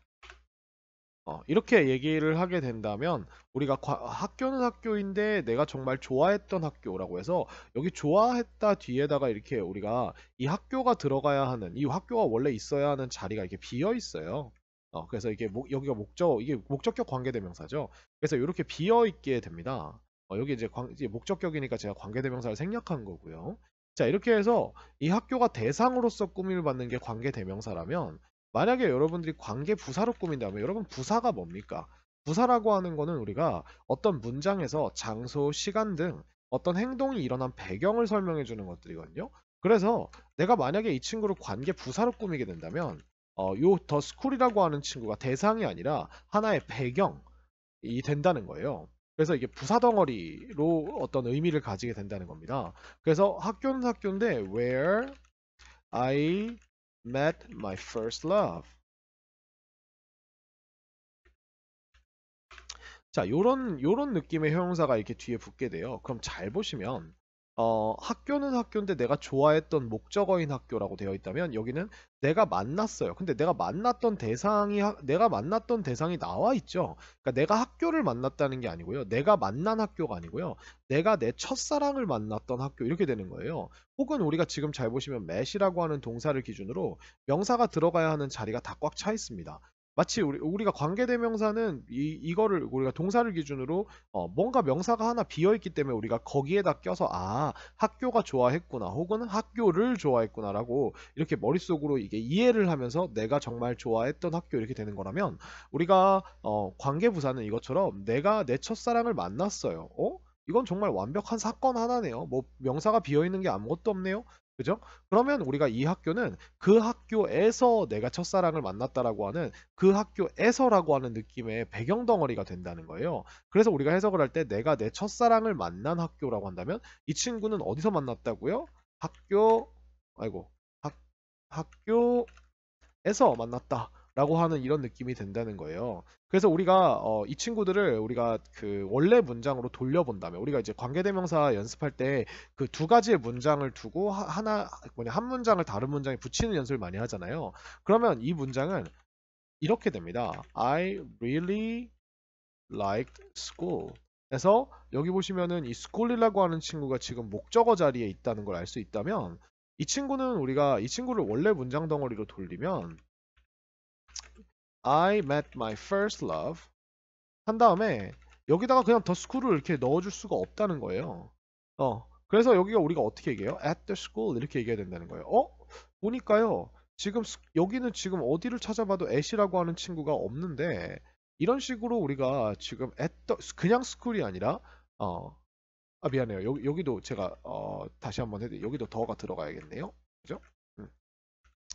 어, 이렇게 얘기를 하게 된다면 우리가 과, 학교는 학교인데 내가 정말 좋아했던 학교라고 해서 여기 좋아했다 뒤에다가 이렇게 우리가 이 학교가 들어가야 하는 이 학교가 원래 있어야 하는 자리가 이렇게 비어 있어요. 어, 그래서 이게 목, 여기가 목적 이게 목적격 관계대명사죠. 그래서 이렇게 비어 있게 됩니다. 어, 여기 이제, 관, 이제 목적격이니까 제가 관계대명사를 생략한 거고요. 자 이렇게 해서 이 학교가 대상으로서 꾸밈을 받는 게 관계 대명사라면 만약에 여러분들이 관계 부사로 꾸민다면 여러분 부사가 뭡니까? 부사라고 하는 거는 우리가 어떤 문장에서 장소, 시간 등 어떤 행동이 일어난 배경을 설명해 주는 것들이거든요. 그래서 내가 만약에 이 친구를 관계 부사로 꾸미게 된다면 어, 요더 스쿨이라고 하는 친구가 대상이 아니라 하나의 배경이 된다는 거예요. 그래서 이게 부사덩어리로 어떤 의미를 가지게 된다는 겁니다. 그래서 학교는 학교인데 where I met my first love. 자, 요런 요런 느낌의 형용사가 이렇게 뒤에 붙게 돼요. 그럼 잘 보시면 어, 학교는 학교인데 내가 좋아했던 목적어인 학교라고 되어 있다면 여기는 내가 만났어요. 근데 내가 만났던 대상이 내가 만났던 대상이 나와 있죠. 그러니까 내가 학교를 만났다는 게 아니고요. 내가 만난 학교가 아니고요. 내가 내 첫사랑을 만났던 학교 이렇게 되는 거예요. 혹은 우리가 지금 잘 보시면 매시라고 하는 동사를 기준으로 명사가 들어가야 하는 자리가 다 꽉 차 있습니다. 마치 우리, 가 관계대명사는 이, 이거를 우리가 동사를 기준으로 어, 뭔가 명사가 하나 비어있기 때문에 우리가 거기에다 껴서 아 학교가 좋아했구나 혹은 학교를 좋아했구나 라고 이렇게 머릿속으로 이게 이해를 하면서 내가 정말 좋아했던 학교 이렇게 되는 거라면 우리가 어, 관계부사는 이것처럼 내가 내 첫사랑을 만났어요 어? 이건 정말 완벽한 사건 하나네요. 뭐 명사가 비어 있는 게 아무것도 없네요. 그죠? 그러면 우리가 이 학교는 그 학교에서 내가 첫사랑을 만났다라고 하는 그 학교에서라고 하는 느낌의 배경 덩어리가 된다는 거예요. 그래서 우리가 해석을 할 때 내가 내 첫사랑을 만난 학교라고 한다면 이 친구는 어디서 만났다고요? 학교 아이고 학, 학교에서 만났다. 라고 하는 이런 느낌이 든다는 거예요. 그래서 우리가 어, 이 친구들을 우리가 그 원래 문장으로 돌려본다면 우리가 이제 관계대명사 연습할 때 그 두 가지의 문장을 두고 하나 뭐냐 한 문장을 다른 문장에 붙이는 연습을 많이 하잖아요. 그러면 이 문장은 이렇게 됩니다. I really liked school. 그래서 여기 보시면은 이 o l 이라고 하는 친구가 지금 목적어 자리에 있다는 걸 알 수 있다면 이 친구는 우리가 이 친구를 원래 문장 덩어리로 돌리면 I met my first love 한 다음에 여기다가 그냥 더 스쿨을 이렇게 넣어줄 수가 없다는 거예요. 어, 그래서 여기가 우리가 어떻게 얘기해요? At the school 이렇게 얘기해야 된다는 거예요. 어? 보니까요. 지금 여기는 지금 어디를 찾아봐도 at이라고 하는 친구가 없는데 이런 식으로 우리가 지금 at the, 그냥 스쿨이 아니라 어, 아 미안해요. 여기, 여기도 제가 어, 다시 한번 해드 여기도 더가 들어가야겠네요. 그죠?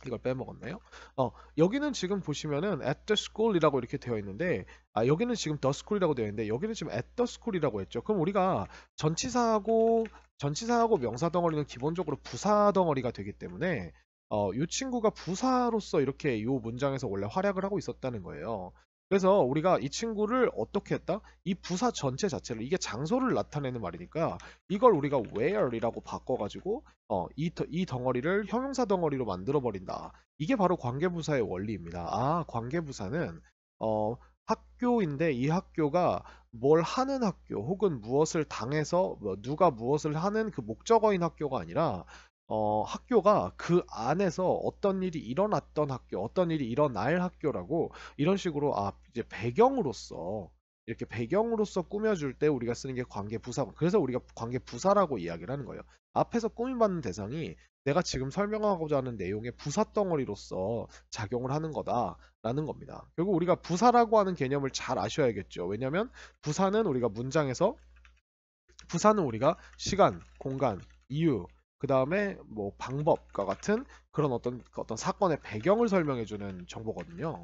이걸 빼먹었나요? 어, 여기는 지금 보시면은 at the school이라고 이렇게 되어 있는데 아, 여기는 지금 the school이라고 되어 있는데 여기는 지금 at the school이라고 했죠. 그럼 우리가 전치사하고 전치사하고 명사 덩어리는 기본적으로 부사 덩어리가 되기 때문에 어, 이 친구가 부사로서 이렇게 이 문장에서 원래 활약을 하고 있었다는 거예요. 그래서 우리가 이 친구를 어떻게 했다? 이 부사 전체 자체를 이게 장소를 나타내는 말이니까 이걸 우리가 where이라고 바꿔가지고 어, 이, 이 덩어리를 형용사 덩어리로 만들어 버린다. 이게 바로 관계부사의 원리입니다. 아 관계부사는 어, 학교인데 이 학교가 뭘 하는 학교 혹은 무엇을 당해서 뭐 누가 무엇을 하는 그 목적어인 학교가 아니라 어, 학교가 그 안에서 어떤 일이 일어났던 학교, 어떤 일이 일어날 학교라고 이런 식으로 아, 이제 배경으로서 이렇게 배경으로서 꾸며줄 때 우리가 쓰는 게 관계 부사. 그래서 우리가 관계 부사라고 이야기를 하는 거예요. 앞에서 꾸밈받는 대상이 내가 지금 설명하고자 하는 내용의 부사 덩어리로서 작용을 하는 거다라는 겁니다. 결국 우리가 부사라고 하는 개념을 잘 아셔야겠죠. 왜냐하면 부사는 우리가 문장에서 부사는 우리가 시간, 공간, 이유, 그 다음에 뭐 방법과 같은 그런 어떤 어떤 사건의 배경을 설명해주는 정보거든요.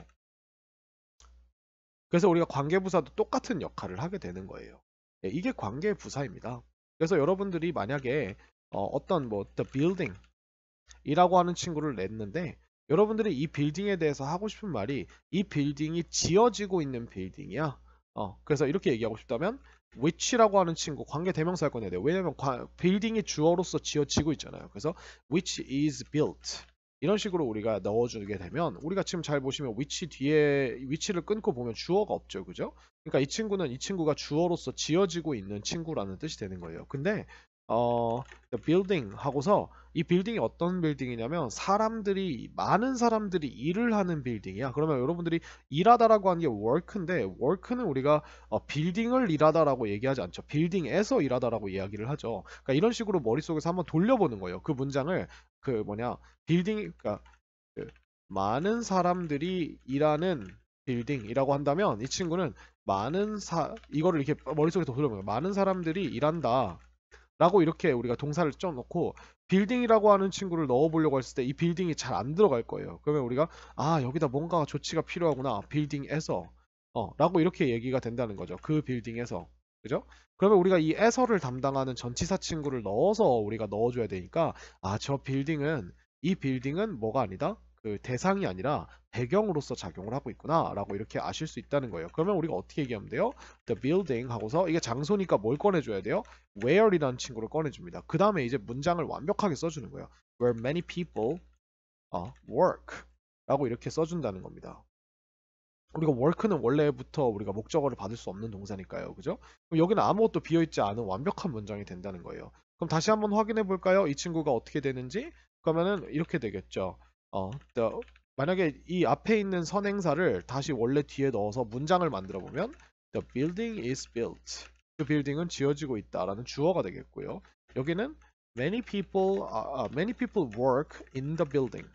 그래서 우리가 관계부사도 똑같은 역할을 하게 되는 거예요. 예, 이게 관계부사입니다. 그래서 여러분들이 만약에 어, 떤뭐 the building 이라고 하는 친구를 냈는데 여러분들이 이 빌딩에 대해서 하고 싶은 말이 이 빌딩이 지어지고 있는 빌딩이야. 어, 그래서 이렇게 얘기하고 싶다면 which라고 하는 친구 관계 대명사를 꺼내 왜냐면 빌딩이 주어로서 지어지고 있잖아요. 그래서 which is built 이런 식으로 우리가 넣어주게 되면 우리가 지금 잘 보시면 위치 뒤에 위치를 끊고 보면 주어가 없죠 그죠 그러니까 이 친구는 이 친구가 주어로서 지어지고 있는 친구라는 뜻이 되는 거예요 근데 어 building 하고서 이 빌딩이 어떤 빌딩이냐면 사람들이 많은 사람들이 일을 하는 빌딩이야. 그러면 여러분들이 일하다라고 하는 게 w 크인데 w 크는 우리가 어, 빌딩을 일하다라고 얘기하지 않죠. 빌딩에서 일하다라고 이야기를 하죠. 그러니까 이런 식으로 머릿속에서 한번 돌려보는 거예요. 그 문장을 그 뭐냐 빌딩 그러니까 그 많은 사람들이 일하는 빌딩이라고 한다면 이 친구는 많은 사 이거를 이렇게 머릿속에 돌려보는 거예요. 많은 사람들이 일한다. 라고 이렇게 우리가 동사를 쪄놓고 빌딩이라고 하는 친구를 넣어보려고 했을 때 이 빌딩이 잘 안 들어갈 거예요. 그러면 우리가 아 여기다 뭔가 조치가 필요하구나 아, 빌딩에서 어, 라고 이렇게 얘기가 된다는 거죠. 그 빌딩에서 그죠? 그러면 우리가 이 에서를 담당하는 전치사 친구를 넣어서 우리가 넣어줘야 되니까 아 저 빌딩은 이 빌딩은 뭐가 아니다? 그 대상이 아니라 배경으로서 작용을 하고 있구나라고 이렇게 아실 수 있다는 거예요. 그러면 우리가 어떻게 얘기하면 돼요? The building 하고서 이게 장소니까 뭘 꺼내줘야 돼요? Where이라는 친구를 꺼내줍니다. 그 다음에 이제 문장을 완벽하게 써주는 거예요. Where many people 어, work 라고 이렇게 써준다는 겁니다. 우리가 work는 원래부터 우리가 목적어를 받을 수 없는 동사니까요. 그죠? 여기는 아무것도 비어있지 않은 완벽한 문장이 된다는 거예요. 그럼 다시 한번 확인해 볼까요? 이 친구가 어떻게 되는지? 그러면은 이렇게 되겠죠. 어, 만약에 이 앞에 있는 선행사를 다시 원래 뒤에 넣어서 문장을 만들어 보면 The building is built. 그 빌딩은 지어지고 있다라는 주어가 되겠고요. 여기는 many people uh, many people work in the building.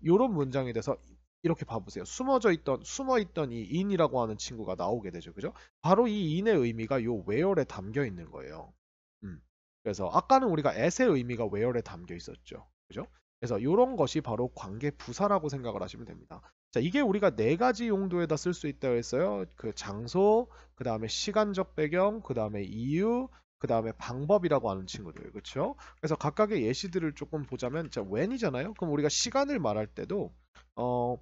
이런 문장이 돼서 이렇게 봐보세요. 숨어져 있던 숨어 있던 이 in이라고 하는 친구가 나오게 되죠, 그죠? 바로 이 in의 의미가 요 where에 담겨 있는 거예요. 음. 그래서 아까는 우리가 as의 의미가 where에 담겨 있었죠, 그죠? 그래서 이런 것이 바로 관계 부사라고 생각을 하시면 됩니다. 자, 이게 우리가 네 가지 용도에다 쓸 수 있다고 했어요. 그 장소, 그 다음에 시간적 배경, 그 다음에 이유, 그 다음에 방법이라고 하는 친구들, 그렇죠? 그래서 각각의 예시들을 조금 보자면, 자, when이잖아요. 그럼 우리가 시간을 말할 때도, 어,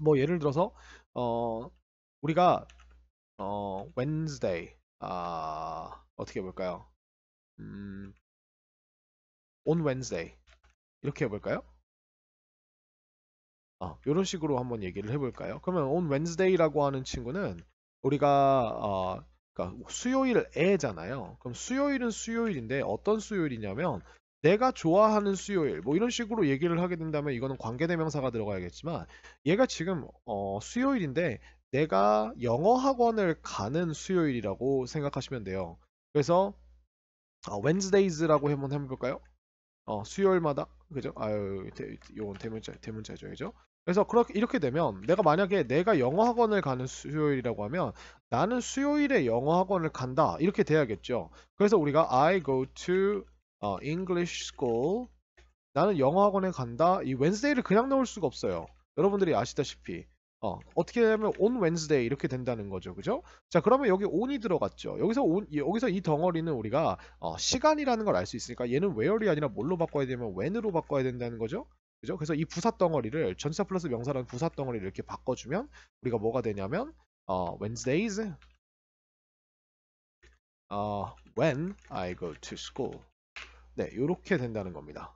뭐 예를 들어서, 어, 우리가 어, Wednesday, 아, 어떻게 볼까요? 음, on Wednesday. 이렇게 해볼까요? 어, 이런 식으로 한번 얘기를 해볼까요? 그러면 on Wednesday라고 하는 친구는 우리가 어, 그러니까 수요일 애잖아요 그럼 수요일은 수요일인데 어떤 수요일이냐면 내가 좋아하는 수요일 뭐 이런 식으로 얘기를 하게 된다면 이거는 관계대명사가 들어가야겠지만 얘가 지금 어, 수요일인데 내가 영어 학원을 가는 수요일이라고 생각하시면 돼요. 그래서 어, Wednesdays라고 한번 해볼까요? 어, 수요일마다 그죠? 아유, 대, 요건 대문자 대문자죠, 그죠? 그래서 그렇게 이렇게 되면 내가 만약에 내가 영어 학원을 가는 수요일이라고 하면 나는 수요일에 영어 학원을 간다 이렇게 돼야겠죠. 그래서 우리가 I go to 어, English school 나는 영어 학원에 간다 이 w e e d n s d a y 를 그냥 넣을 수가 없어요. 여러분들이 아시다시피 어, 어떻게 되냐면 on Wednesday 이렇게 된다는 거죠. 그죠? 자, 그러면 여기 on이 들어갔죠. 여기서 on, 여기서 이 덩어리는 우리가 어, 시간이라는 걸 알 수 있으니까 얘는 where이 아니라 뭘로 바꿔야 되면 when으로 바꿔야 된다는 거죠. 그죠? 그래서 이 부사 덩어리를 전사 플러스 명사라는 부사 덩어리를 이렇게 바꿔 주면 우리가 뭐가 되냐면 어, Wednesdays 어, when I go to school. 네, 이렇게 된다는 겁니다.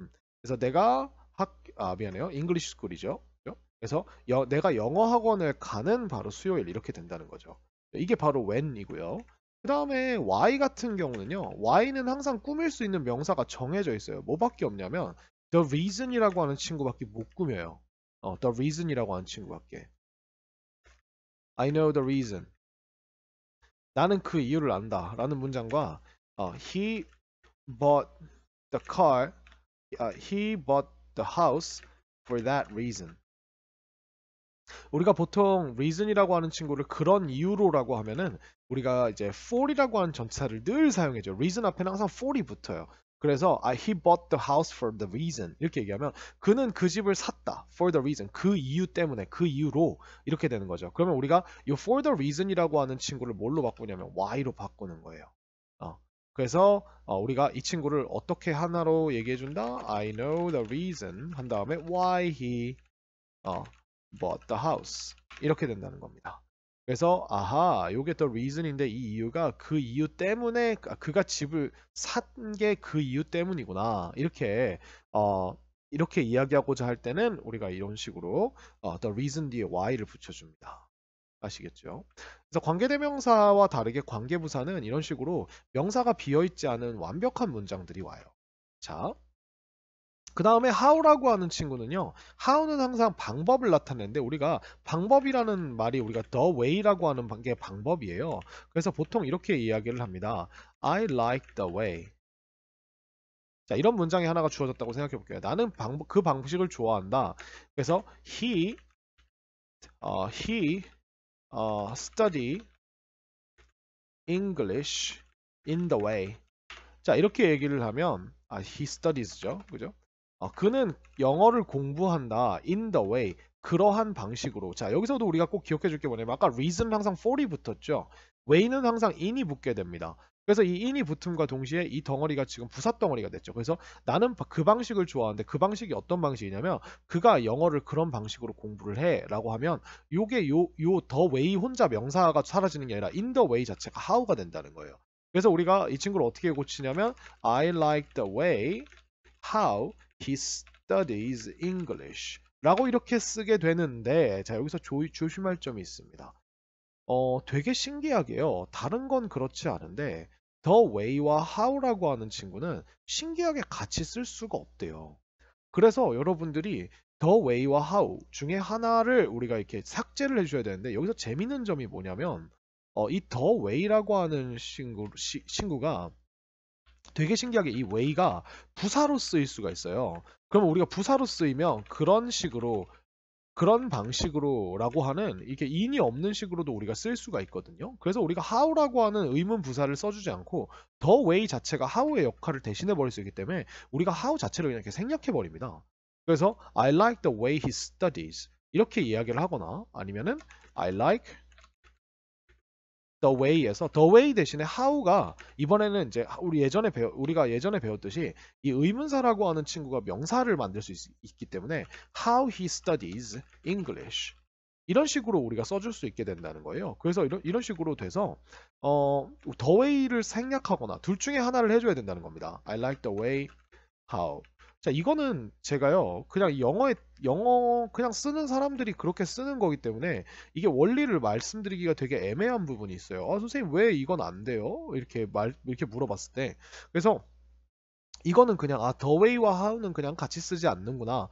음, 그래서 내가 학, 아, 미안해요. English school이죠. 그래서 여, 내가 영어 학원을 가는 바로 수요일 이렇게 된다는 거죠. 이게 바로 when이고요. 그 다음에 w h y 같은 경우는요. w h y는 항상 꾸밀 수 있는 명사가 정해져 있어요. 뭐밖에 없냐면 the reason이라고 하는 친구밖에 못 꾸며요. 어, the reason이라고 하는 친구밖에. I know the reason. 나는 그 이유를 안다. 라는 문장과 어, he bought the car, uh, he bought the house for that reason. 우리가 보통 reason이라고 하는 친구를 그런 이유로라고 하면은 우리가 이제 for이라고 하는 전치사를 늘 사용해줘. reason 앞에는 항상 for이 붙어요. 그래서 I, he bought the house for the reason 이렇게 얘기하면 그는 그 집을 샀다 for the reason 그 이유 때문에 그 이유로 이렇게 되는 거죠. 그러면 우리가 이 for the reason이라고 하는 친구를 뭘로 바꾸냐면 why로 바꾸는 거예요. 어. 그래서 어, 우리가 이 친구를 어떻게 하나로 얘기해 준다? I know the reason 한 다음에 why he 어, bought the house. 이렇게 된다는 겁니다. 그래서 아하, 요게 the reason인데 이 이유가 그 이유 때문에 아, 그가 집을 산 게 그 이유 때문이구나. 이렇게 어 이렇게 이야기하고자 할 때는 우리가 이런 식으로 어, the reason 뒤에 w h y를 붙여줍니다. 아시겠죠? 그래서 관계대명사와 다르게 관계부사는 이런 식으로 명사가 비어있지 않은 완벽한 문장들이 와요. 자, 그 다음에 how라고 하는 친구는요. how는 항상 방법을 나타내는데 우리가 방법이라는 말이 우리가 the way라고 하는 게 방법이에요. 그래서 보통 이렇게 이야기를 합니다. I like the way. 자, 이런 문장이 하나가 주어졌다고 생각해 볼게요. 나는 방그 방식을 좋아한다. 그래서 he 어, he 어, study English in the way. 자, 이렇게 얘기를 하면 아, he studies죠. 그죠? 어, 그는 영어를 공부한다. In the way. 그러한 방식으로. 자, 여기서도 우리가 꼭 기억해 줄게 뭐냐면 아까 reason 항상 for이 붙었죠. way는 항상 in이 붙게 됩니다. 그래서 이 in이 붙음과 동시에 이 덩어리가 지금 부사 덩어리가 됐죠. 그래서 나는 그 방식을 좋아하는데 그 방식이 어떤 방식이냐면 그가 영어를 그런 방식으로 공부를 해라고 하면 요게 요 요더 way 혼자 명사가 사라지는 게 아니라 in the way 자체가 how가 된다는 거예요. 그래서 우리가 이 친구를 어떻게 고치냐면 I like the way how He studies English. 라고 이렇게 쓰게 되는데 자 여기서 조, 조심할 점이 있습니다. 어 되게 신기하게요. 다른 건 그렇지 않은데 더 way와 how라고 하는 친구는 신기하게 같이 쓸 수가 없대요. 그래서 여러분들이 더 way와 how 중에 하나를 우리가 이렇게 삭제를 해줘야 되는데 여기서 재밌는 점이 뭐냐면 어, 이더 way라고 하는 친구, 시, 친구가 되게 신기하게 이 way가 부사로 쓰일 수가 있어요. 그러면 우리가 부사로 쓰이면 그런 식으로 그런 방식으로라고 하는 이게 인이 없는 식으로도 우리가 쓸 수가 있거든요. 그래서 우리가 how라고 하는 의문 부사를 써주지 않고 the way 자체가 how의 역할을 대신해 버릴 수 있기 때문에 우리가 how 자체를 그냥 이렇게 생략해 버립니다. 그래서 I like the way he studies 이렇게 이야기를 하거나 아니면은 I like the way에서 the way 대신에 how가 이번에는 이제 우리 예전에 배워 우리가 예전에 배웠듯이 이 의문사라고 하는 친구가 명사를 만들 수 있, 기 때문에 how he studies English 이런 식으로 우리가 써줄 수 있게 된다는 거예요. 그래서 이런 이런 식으로 돼서 어 the way를 생략하거나 둘 중에 하나를 해줘야 된다는 겁니다. I like the way how 자, 이거는 제가요, 그냥 영어에, 영어, 그냥 쓰는 사람들이 그렇게 쓰는 거기 때문에 이게 원리를 말씀드리기가 되게 애매한 부분이 있어요. 아, 선생님, 왜 이건 안 돼요? 이렇게 말, 이렇게 물어봤을 때. 그래서 이거는 그냥, 아, 더 웨이와 하우는 그냥 같이 쓰지 않는구나.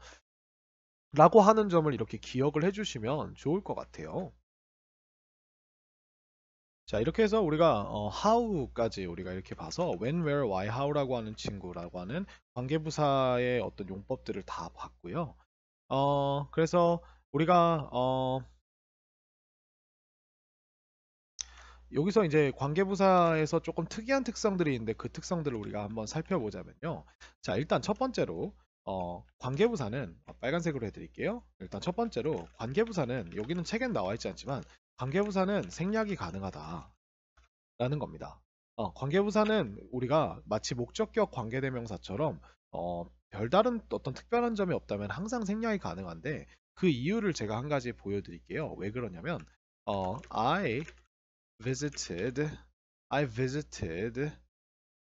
라고 하는 점을 이렇게 기억을 해주시면 좋을 것 같아요. 자 이렇게 해서 우리가 어, how까지 우리가 이렇게 봐서 when, where, why, how라고 하는 친구라고 하는 관계부사의 어떤 용법들을 다 봤고요. 어, 그래서 우리가 어, 여기서 이제 관계부사에서 조금 특이한 특성들이 있는데 그 특성들을 우리가 한번 살펴보자면요. 자, 일단 첫 번째로 어, 관계부사는 어, 빨간색으로 해드릴게요. 일단 첫 번째로 관계부사는 여기는 책엔 나와 있지 않지만 관계부사는 생략이 가능하다라는 겁니다. 어, 관계부사는 우리가 마치 목적격 관계대명사처럼 어, 별다른 어떤 특별한 점이 없다면 항상 생략이 가능한데 그 이유를 제가 한 가지 보여드릴게요. 왜 그러냐면 어, I visited I visited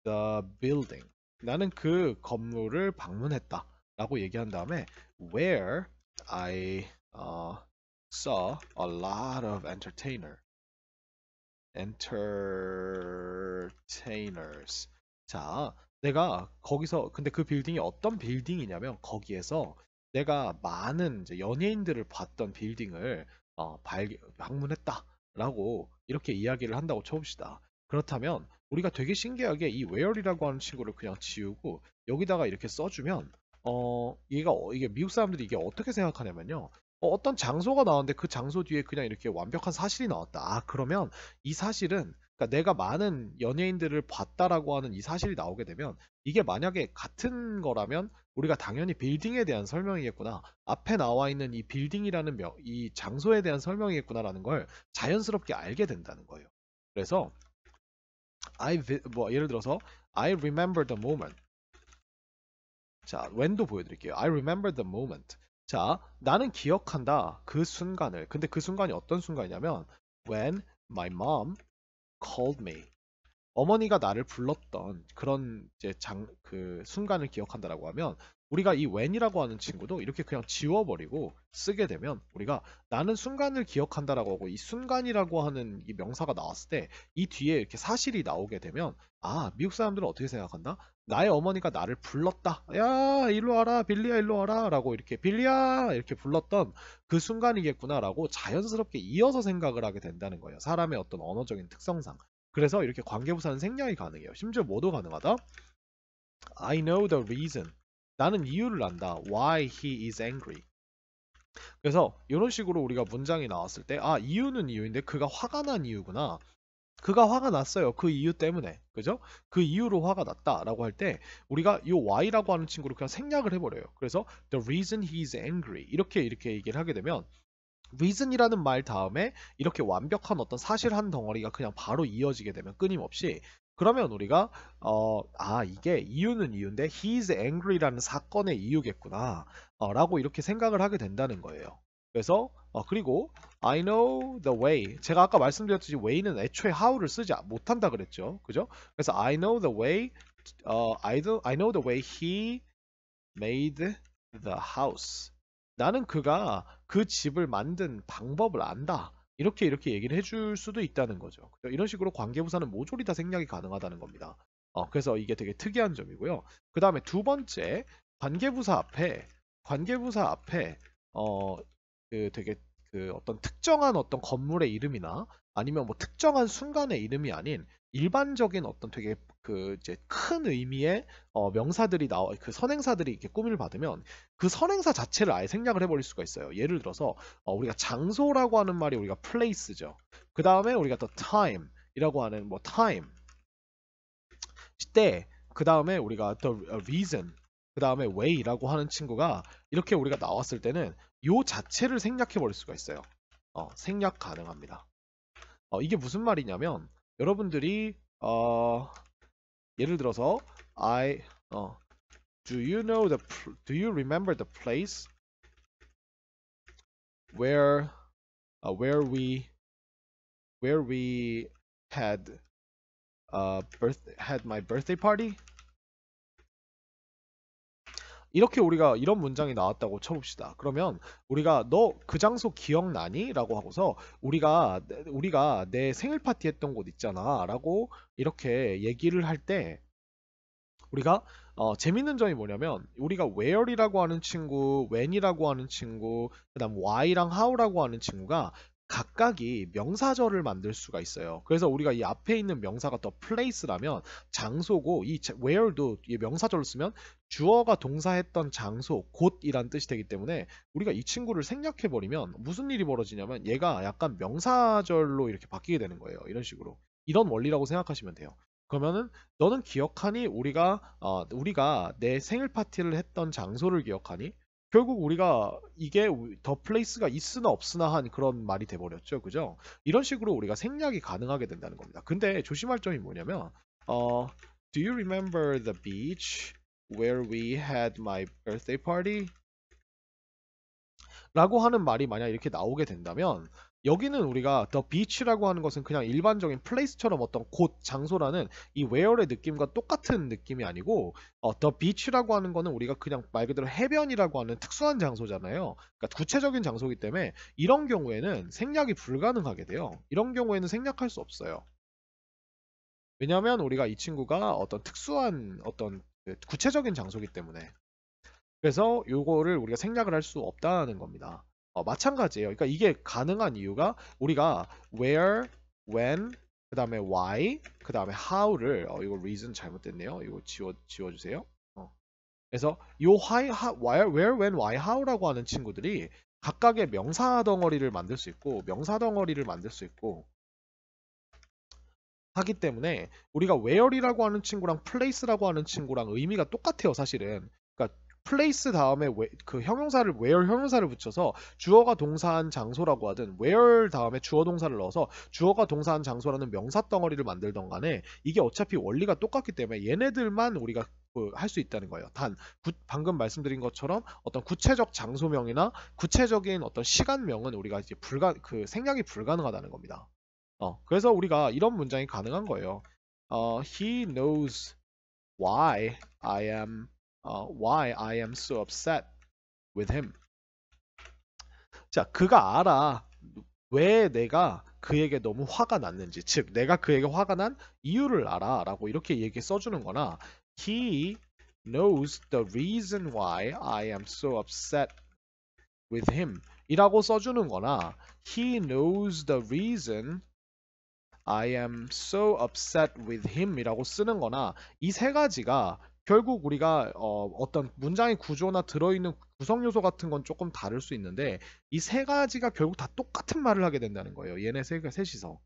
the building. 나는 그 건물을 방문했다. 라고 얘기한 다음에 where I uh, saw a lot of entertainer entertainers. 자, 내가 거기서 근데 그 빌딩이 어떤 빌딩이냐면 거기에서 내가 많은 연예인들을 봤던 빌딩을 어, 발 방문했다라고 이렇게 이야기를 한다고 쳐봅시다. 그렇다면 우리가 되게 신기하게 이 w h e r e 라고 하는 친구를 그냥 지우고 여기다가 이렇게 써주면 어 얘가 어, 이게 미국 사람들이 이게 어떻게 생각하냐면요 어, 떤 장소가 나왔는데 그 장소 뒤에 그냥 이렇게 완벽한 사실이 나왔다. 아, 그러면 이 사실은 그러니까 내가 많은 연예인들을 봤다라고 하는 이 사실이 나오게 되면 이게 만약에 같은 거라면 우리가 당연히 빌딩에 대한 설명이겠구나. 앞에 나와 있는 이 빌딩이라는 명, 이 장소에 대한 설명이겠구나라는 걸 자연스럽게 알게 된다는 거예요. 그래서 I 뭐 예를 들어서 I remember the moment. 자, when도 보여드릴게요. I remember the moment. 자, 나는 기억한다. 그 순간을. 근데 그 순간이 어떤 순간이냐면 when my mom called me. 어머니가 나를 불렀던 그런 이제 장 그 순간을 기억한다라고 하면 우리가 이 when이라고 하는 친구도 이렇게 그냥 지워버리고 쓰게 되면 우리가 나는 순간을 기억한다라고 하고 이 순간이라고 하는 이 명사가 나왔을 때 이 뒤에 이렇게 사실이 나오게 되면 아 미국 사람들은 어떻게 생각한다? 나의 어머니가 나를 불렀다. 야 일로 와라 빌리야 일로 와라 라고 이렇게 빌리야 이렇게 불렀던 그 순간이겠구나 라고 자연스럽게 이어서 생각을 하게 된다는 거예요. 사람의 어떤 언어적인 특성상. 그래서 이렇게 관계부사는 생략이 가능해요. 심지어 뭐도 가능하다? I know the reason. 나는 이유를 안다. Why he is angry. 그래서 이런 식으로 우리가 문장이 나왔을 때아 이유는 이유인데 그가 화가 난 이유구나. 그가 화가 났어요. 그 이유 때문에. 그죠? 그 이유로 화가 났다라고 할 때 우리가 이 why라고 하는 친구를 그냥 생략을 해버려요. 그래서 the reason he is angry 이렇게 이렇게 얘기를 하게 되면 reason이라는 말 다음에 이렇게 완벽한 어떤 사실 한 덩어리가 그냥 바로 이어지게 되면 끊임없이 그러면 우리가 어, 아 이게 이유는 이유인데 he is angry라는 사건의 이유겠구나 어, 라고 이렇게 생각을 하게 된다는 거예요 그래서 어, 그리고 I know the way 제가 아까 말씀드렸듯이 way는 애초에 how를 쓰지 못한다 그랬죠 그죠 그래서 I know the way 어, I, do, I know the way he made the house 나는 그가 그 집을 만든 방법을 안다 이렇게 이렇게 얘기를 해줄 수도 있다는 거죠. 이런 식으로 관계부사는 모조리 다 생략이 가능하다는 겁니다. 어, 그래서 이게 되게 특이한 점이고요. 그 다음에 두 번째 관계부사 앞에 관계부사 앞에 어, 그 되게 그 어떤 특정한 어떤 건물의 이름이나 아니면 뭐 특정한 순간의 이름이 아닌 일반적인 어떤 되게 그 이제 큰 의미의 어, 명사들이 나와 그 선행사들이 이렇게 꾸밀 받으면 그 선행사 자체를 아예 생략을 해버릴 수가 있어요. 예를 들어서 어, 우리가 장소라고 하는 말이 우리가 place죠. 그 다음에 우리가 또 time이라고 하는 뭐 time 때그 다음에 우리가 또 reason 그 다음에 way라고 하는 친구가 이렇게 우리가 나왔을 때는 요 자체를 생략해 버릴 수가 있어요. 어, 생략 가능합니다. 어, 이게 무슨 말이냐면 여러분들이 어, 예를 들어서 I 어, Do you know the Do you remember the place where uh, where we where we had uh birth had my birthday party? 이렇게 우리가 이런 문장이 나왔다고 쳐봅시다. 그러면 우리가 너 그 장소 기억나니? 라고 하고서 우리가 우리가 내 생일 파티 했던 곳 있잖아. 라고 이렇게 얘기를 할 때 우리가 어, 재밌는 점이 뭐냐면 우리가 where이라고 하는 친구, when이라고 하는 친구, 그다음 why랑 how라고 하는 친구가 각각이 명사절을 만들 수가 있어요. 그래서 우리가 이 앞에 있는 명사가 더 place라면 장소고 이 where도 이 명사절을 쓰면 주어가 동사했던 장소, 곧이란 뜻이 되기 때문에 우리가 이 친구를 생략해 버리면 무슨 일이 벌어지냐면 얘가 약간 명사절로 이렇게 바뀌게 되는 거예요. 이런 식으로. 이런 원리라고 생각하시면 돼요. 그러면은 너는 기억하니 우리가 어, 우리가 내 생일 파티를 했던 장소를 기억하니 결국 우리가 이게 더 플레이스가 있으나 없으나 한 그런 말이 돼버렸죠. 그죠? 이런 식으로 우리가 생략이 가능하게 된다는 겁니다. 근데 조심할 점이 뭐냐면 어, Do you remember the beach where we had my birthday party? 라고 하는 말이 만약 이렇게 나오게 된다면 여기는 우리가 더 비치라고 하는 것은 그냥 일반적인 플레이스처럼 어떤 곳 장소라는 이 웨어의 느낌과 똑같은 느낌이 아니고 어, 더 어, 비치라고 하는 거는 우리가 그냥 말 그대로 해변이라고 하는 특수한 장소잖아요. 그러니까 구체적인 장소이기 때문에 이런 경우에는 생략이 불가능하게 돼요. 이런 경우에는 생략할 수 없어요. 왜냐하면 우리가 이 친구가 어떤 특수한 어떤 그 구체적인 장소이기 때문에 그래서 요거를 우리가 생략을 할 수 없다는 겁니다. 어, 마찬가지예요. 그러니까 이게 가능한 이유가 우리가 where, when, 그 다음에 why, 그 다음에 how를 어, 이거 reason 잘못됐네요. 이거 지워, 지워주세요. 어. 그래서 요 why, how, w h y where, when, why, how라고 하는 친구들이 각각의 명사 덩어리를 만들 수 있고 명사 덩어리를 만들 수 있고 하기 때문에 우리가 where이라고 하는 친구랑 place라고 하는 친구랑 의미가 똑같아요 사실은 place 다음에 그 형용사를 where 형용사를 붙여서 주어가 동사한 장소라고 하든 where 다음에 주어 동사를 넣어서 주어가 동사한 장소라는 명사 덩어리를 만들던 간에 이게 어차피 원리가 똑같기 때문에 얘네들만 우리가 그 할수 있다는 거예요. 단 구, 방금 말씀드린 것처럼 어떤 구체적 장소명이나 구체적인 어떤 시간명은 우리가 이제 불가 그 생략이 불가능하다는 겁니다. 어, 그래서 우리가 이런 문장이 가능한 거예요. 어, he knows why I am why I am so upset with him. 자, 그가 알아. 왜 내가 그에게 너무 화가 났는지, 즉 내가 그에게 화가 난 이유를 알아라고 이렇게 얘기 써주는 거나 he knows the reason why I am so upset with him 이라고 써주는 거나 he knows the reason I am so upset with him 이라고 쓰는 거나 이 세 가지가 결국 우리가 어, 어떤 문장의 구조나 들어있는 구성 요소 같은 건 조금 다를 수 있는데 이 세 가지가 결국 다 똑같은 말을 하게 된다는 거예요. 얘네 세가 셋이서.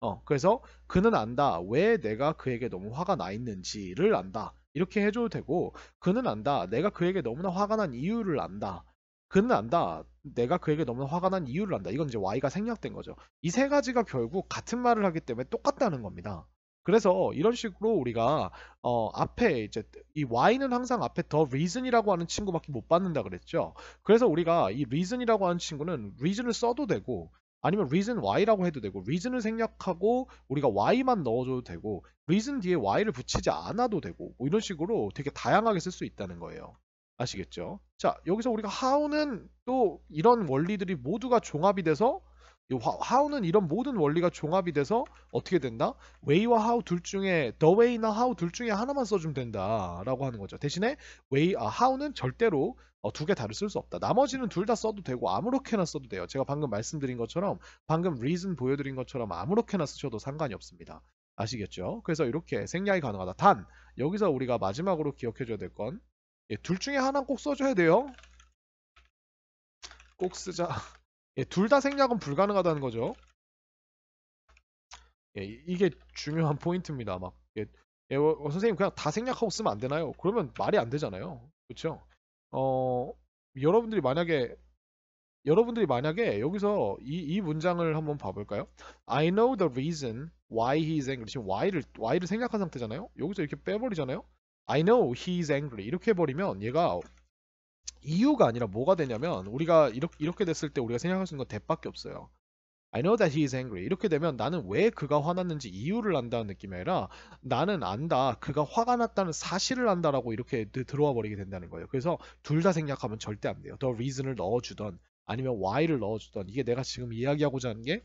어, 그래서 그는 안다. 왜 내가 그에게 너무 화가 나 있는지를 안다. 이렇게 해줘도 되고 그는 안다. 내가 그에게 너무나 화가 난 이유를 안다. 그는 안다. 내가 그에게 너무나 화가 난 이유를 안다. 이건 이제 Y가 생략된 거죠. 이 세 가지가 결국 같은 말을 하기 때문에 똑같다는 겁니다. 그래서 이런 식으로 우리가 어, 앞에 이제 이 why는 항상 앞에 더 reason이라고 하는 친구밖에 못 받는다 그랬죠. 그래서 우리가 이 reason이라고 하는 친구는 reason을 써도 되고 아니면 reason y라고 해도 되고 reason을 생략하고 우리가 w h y만 넣어줘도 되고 reason 뒤에 w h y를 붙이지 않아도 되고 뭐 이런 식으로 되게 다양하게 쓸 수 있다는 거예요. 아시겠죠? 자 여기서 우리가 how는 또 이런 원리들이 모두가 종합이 돼서 하우는 이런 모든 원리가 종합이 돼서 어떻게 된다? way와 how 둘 중에 the way나 how 둘 중에 하나만 써주면 된다라고 하는 거죠. 대신에 way, 아, how는 절대로 어, 두개 다를 쓸 수 없다. 나머지는 둘 다 써도 되고 아무렇게나 써도 돼요. 제가 방금 말씀드린 것처럼 방금 reason 보여드린 것처럼 아무렇게나 쓰셔도 상관이 없습니다. 아시겠죠? 그래서 이렇게 생략이 가능하다. 단 여기서 우리가 마지막으로 기억해줘야 될 건둘 예, 중에 하나 꼭 써줘야 돼요. 꼭 쓰자. 예, 둘다 생략은 불가능하다는 거죠. 예, 이게 중요한 포인트입니다. 막 예, 예, 어, 어, 선생님 그냥 다 생략하고 쓰면 안 되나요? 그러면 말이 안 되잖아요. 그렇죠? 어, 여러분들이 만약에 여러분들이 만약에 여기서 이, 이 문장을 한번 봐볼까요? I know the reason why he is angry. 지금 why를 why를 생략한 상태잖아요. 여기서 이렇게 빼버리잖아요. I know he is angry. 이렇게 해버리면 얘가 이유가 아니라 뭐가 되냐면 우리가 이렇게, 이렇게 됐을 때 우리가 생각할 수 있는 건 대밖에 없어요. I know that he is angry. 이렇게 되면 나는 왜 그가 화났는지 이유를 안다는 느낌이 아니라 나는 안다. 그가 화가 났다는 사실을 안다라고 이렇게 들어와 버리게 된다는 거예요. 그래서 둘 다 생략하면 절대 안 돼요. 더 reason을 넣어주던 아니면 why를 넣어주던 이게 내가 지금 이야기하고자 하는 게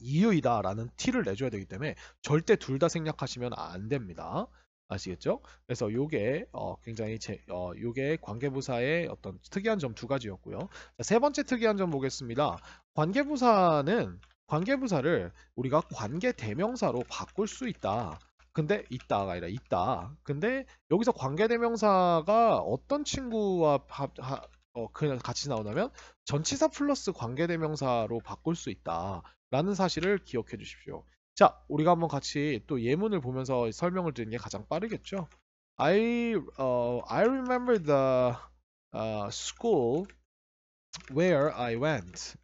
이유이다라는 티를 내줘야 되기 때문에 절대 둘 다 생략하시면 안 됩니다. 아시겠죠? 그래서 요게 어, 굉장히 제, 어, 요게 관계부사의 어떤 특이한 점 두 가지였고요. 자, 세 번째 특이한 점 보겠습니다. 관계부사는 관계부사를 우리가 관계 대명사로 바꿀 수 있다. 근데 있다가 아니라 있다. 근데 여기서 관계 대명사가 어떤 친구와 하, 하, 어, 그냥 같이 나오냐면 전치사 플러스 관계대명사로 바꿀 수 있다라는 사실을 기억해 주십시오. 자, 우리가 한번 같이 또 예문을 보면서 설명을 드리는 게 가장 빠르겠죠. I uh, I remember the uh, school where I went.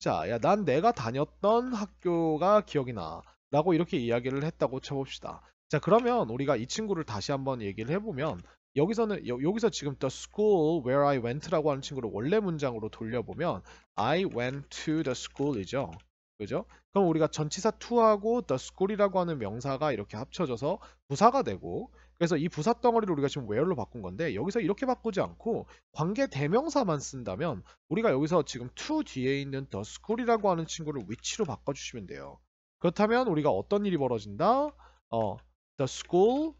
자, 야, 난 내가 다녔던 학교가 기억이 나. 라고 이렇게 이야기를 했다고 쳐봅시다. 자, 그러면 우리가 이 친구를 다시 한번 얘기를 해보면 여기서는 여, 여기서 지금 the school where I went라고 하는 친구를 원래 문장으로 돌려보면 I went to the school이죠. 그죠? 그럼 우리가 전치사 to하고 the school이라고 하는 명사가 이렇게 합쳐져서 부사가 되고 그래서 이 부사 덩어리를 우리가 지금 where로 바꾼 건데 여기서 이렇게 바꾸지 않고 관계 대명사만 쓴다면 우리가 여기서 지금 to 뒤에 있는 the school이라고 하는 친구를 위치로 바꿔주시면 돼요. 그렇다면 우리가 어떤 일이 벌어진다? 어, the school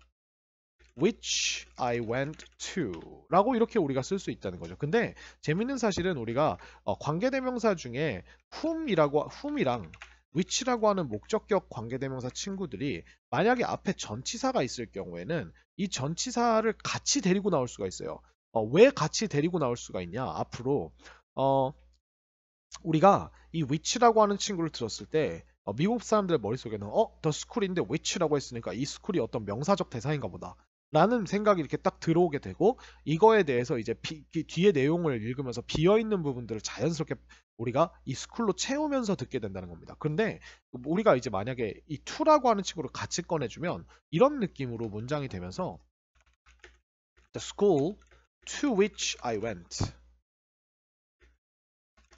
which I went to 라고 이렇게 우리가 쓸 수 있다는 거죠. 근데 재밌는 사실은 우리가 어, 관계대명사 중에 whom이라고 whom이랑 which라고 하는 목적격 관계대명사 친구들이 만약에 앞에 전치사가 있을 경우에는 이 전치사를 같이 데리고 나올 수가 있어요. 어, 왜 같이 데리고 나올 수가 있냐? 앞으로 어, 우리가 이 which라고 하는 친구를 들었을 때 어, 미국 사람들의 머릿속에는 어? 더 스쿨인데 which라고 했으니까 이 스쿨이 어떤 명사적 대상인가 보다 라는 생각이 이렇게 딱 들어오게 되고 이거에 대해서 이제 비, 뒤에 내용을 읽으면서 비어 있는 부분들을 자연스럽게 우리가 이 스쿨로 채우면서 듣게 된다는 겁니다. 근데 우리가 이제 만약에 이 투라고 하는 친구를 같이 꺼내주면 이런 느낌으로 문장이 되면서 The school to which I went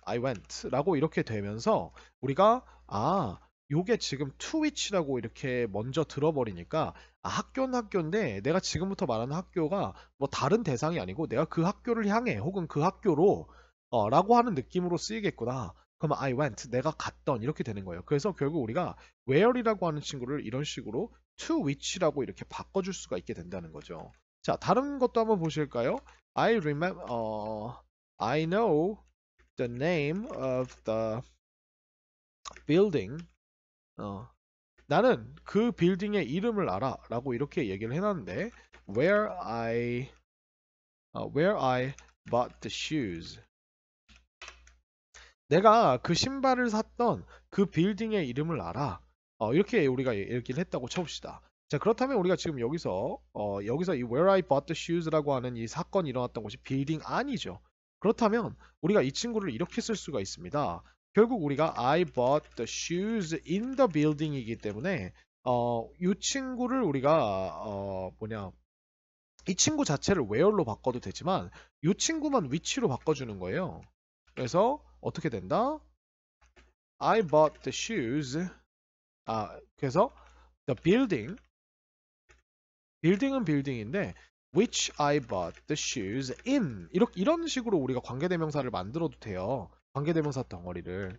I went 라고 이렇게 되면서 우리가 아 요게 지금 to which라고 이렇게 먼저 들어버리니까 아, 학교는 학교인데 내가 지금부터 말하는 학교가 뭐 다른 대상이 아니고 내가 그 학교를 향해 혹은 그 학교로 어, 라고 하는 느낌으로 쓰이겠구나. 그러면 I went, 내가 갔던 이렇게 되는 거예요. 그래서 결국 우리가 where이라고 하는 친구를 이런 식으로 to which라고 이렇게 바꿔줄 수가 있게 된다는 거죠. 자, 다른 것도 한번 보실까요? I remember, 어, I know the name of the building. 어, 나는 그 빌딩의 이름을 알아 라고 이렇게 얘기를 해놨는데 where I uh, where I bought the shoes 내가 그 신발을 샀던 그 빌딩의 이름을 알아 어, 이렇게 우리가 얘기를 했다고 쳐봅시다 자 그렇다면 우리가 지금 여기서 어, 여기서 이 where I bought the shoes라고 하는 이 사건이 일어났던 곳이 빌딩 아니죠 그렇다면 우리가 이 친구를 이렇게 쓸 수가 있습니다 결국 우리가 I bought the shoes in the building 이기 때문에 어, 이 친구를 우리가 어, 뭐냐 이 친구 자체를 where로 바꿔도 되지만 이 친구만 위치로 바꿔주는 거예요 그래서 어떻게 된다? I bought the shoes 아 그래서 the building 빌딩은 빌딩인데 which I bought the shoes in 이렇게 이런 식으로 우리가 관계대명사를 만들어도 돼요 관계대명사 덩어리를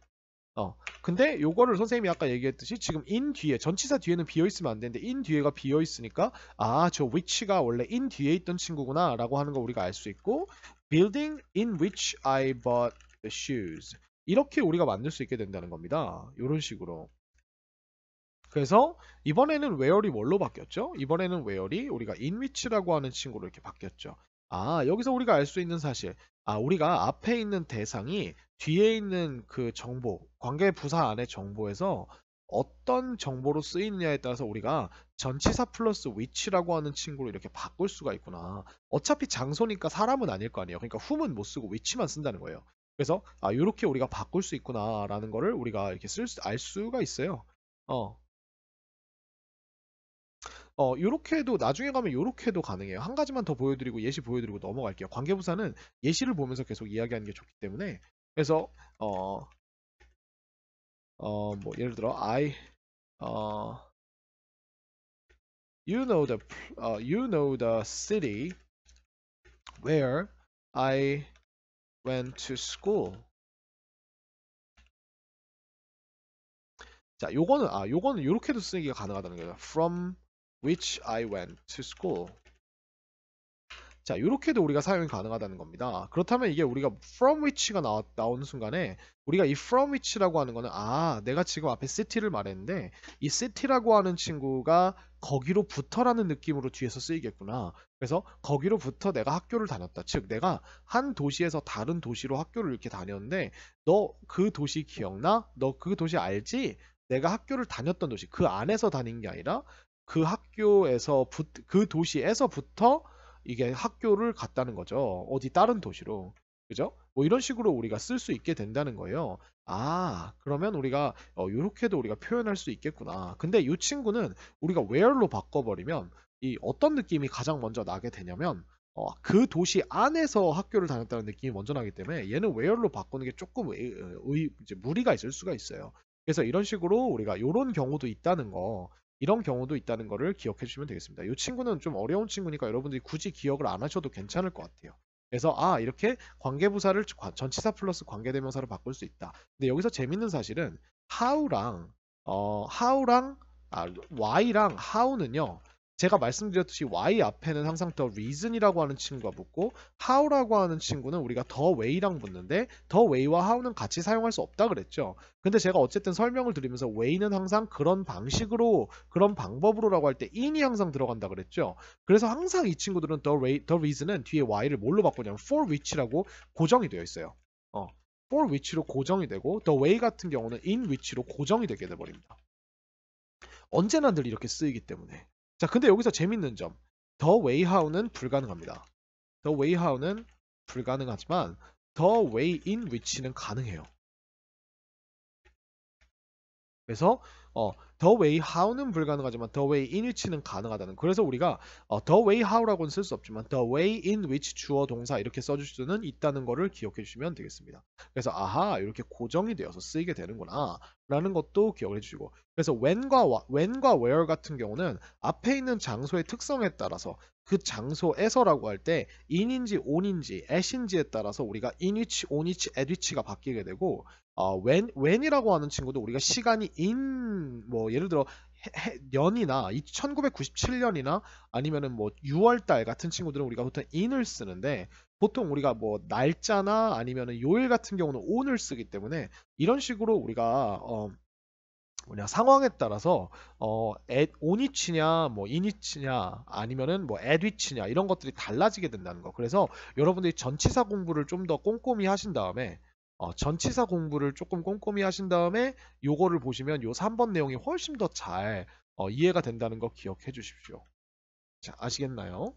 어 근데 요거를 선생님이 아까 얘기했듯이 지금 in 뒤에 전치사 뒤에는 비어있으면 안 되는데 in 뒤에가 비어있으니까 아 저 which가 원래 in 뒤에 있던 친구구나 라고 하는 거 우리가 알 수 있고 building in which I bought the shoes 이렇게 우리가 만들 수 있게 된다는 겁니다 이런 식으로 그래서 이번에는 where이 뭘로 바뀌었죠? 이번에는 where이 우리가 in which라고 하는 친구로 이렇게 바뀌었죠 아 여기서 우리가 알 수 있는 사실 아 우리가 앞에 있는 대상이 뒤에 있는 그 정보, 관계 부사 안에 정보에서 어떤 정보로 쓰이느냐에 따라서 우리가 전치사 플러스 위치라고 하는 친구로 이렇게 바꿀 수가 있구나. 어차피 장소니까 사람은 아닐 거 아니에요. 그러니까 w h 은못 쓰고 위치만 쓴다는 거예요. 그래서 아 이렇게 우리가 바꿀 수 있구나라는 거를 우리가 이렇게 쓸알 수가 있어요. 어. 어, 요렇게 해도 나중에 가면 요렇게 해도 가능해요. 한 가지만 더 보여드리고 예시 보여드리고 넘어갈게요. 관계부사는 예시를 보면서 계속 이야기하는 게 좋기 때문에 그래서 어어뭐 예를 들어 I 어 you know the uh, you know the city where I went to school. 자, 요거는 아, 요거는 요렇게도 쓰기가 가능하다는 거죠. From which I went to school. 자, 이렇게도 우리가 사용이 가능하다는 겁니다. 그렇다면 이게 우리가 from which가 나왔, 나온 순간에 우리가 이 from which라고 하는 거는 아, 내가 지금 앞에 city를 말했는데 이 city라고 하는 친구가 거기로부터라는 느낌으로 뒤에서 쓰이겠구나. 그래서 거기로부터 내가 학교를 다녔다. 즉 내가 한 도시에서 다른 도시로 학교를 이렇게 다녔는데 너 그 도시 기억나? 너 그 도시 알지? 내가 학교를 다녔던 도시 그 안에서 다닌 게 아니라 그 학교에서 부, 그 도시에서부터 이게 학교를 갔다는 거죠. 어디 다른 도시로. 그죠? 뭐 이런 식으로 우리가 쓸 수 있게 된다는 거예요. 아, 그러면 우리가 어, 이렇게도 우리가 표현할 수 있겠구나. 근데 이 친구는 우리가 where로 바꿔버리면 이 어떤 느낌이 가장 먼저 나게 되냐면 어, 그 도시 안에서 학교를 다녔다는 느낌이 먼저 나기 때문에 얘는 where로 바꾸는 게 조금 의, 의, 무리가 있을 수가 있어요. 그래서 이런 식으로 우리가 이런 경우도 있다는 거 이런 경우도 있다는 것을 기억해 주시면 되겠습니다. 이 친구는 좀 어려운 친구니까 여러분들이 굳이 기억을 안 하셔도 괜찮을 것 같아요. 그래서 아 이렇게 관계부사를 전치사 플러스 관계대명사로 바꿀 수 있다. 근데 여기서 재밌는 사실은 how랑 어 how랑 아, y랑 how는요 제가 말씀드렸듯이 why 앞에는 항상 더 reason이라고 하는 친구가 붙고 how라고 하는 친구는 우리가 더 way랑 붙는데 더 way와 how는 같이 사용할 수 없다 그랬죠. 근데 제가 어쨌든 설명을 드리면서 way는 항상 그런 방식으로 그런 방법으로라고 할 때 in이 항상 들어간다 그랬죠. 그래서 항상 이 친구들은 the, way, the reason은 뒤에 y를 뭘로 바꾸냐면 for which라고 고정이 되어 있어요. 어, for which로 고정이 되고 the way 같은 경우는 in which로 고정이 되게 돼버립니다. 언제나 늘 이렇게 쓰이기 때문에 자, 근데 여기서 재밌는 점. 더 웨이하우는 불가능합니다. 더 웨이하우는 불가능하지만 더 웨이인 위치는 가능해요. 그래서 어 the way how는 불가능하지만 the way in which는 가능하다는 그래서 우리가 어, the way how라고는 쓸 수 없지만 the way in which 주어 동사 이렇게 써줄 수는 있다는 거를 기억해 주시면 되겠습니다. 그래서 아하 이렇게 고정이 되어서 쓰이게 되는구나 라는 것도 기억을 해주시고 그래서 when과, when과 where 같은 경우는 앞에 있는 장소의 특성에 따라서 그 장소에서라고 할때 in인지 on인지 at인지에 따라서 우리가 in which, on which, at which가 바뀌게 되고 어, when, when이라고 하는 친구도 우리가 시간이 in 뭐 예를 들어 해, 년이나 1997년이나 아니면은 뭐 6월 달 같은 친구들은 우리가 보통 in을 쓰는데 보통 우리가 뭐 날짜나 아니면은 요일 같은 경우는 on을 쓰기 때문에 이런 식으로 우리가 어 뭐냐 상황에 따라서 어 at, on이치냐 뭐 in이치냐 아니면은 뭐 at이치냐 이런 것들이 달라지게 된다는 거. 그래서 여러분들이 전치사 공부를 좀 더 꼼꼼히 하신 다음에 어, 전치사 공부를 조금 꼼꼼히 하신 다음에 요거를 보시면 요 3번 내용이 훨씬 더잘 어, 이해가 된다는 거 기억해 주십시오. 자, 아시겠나요?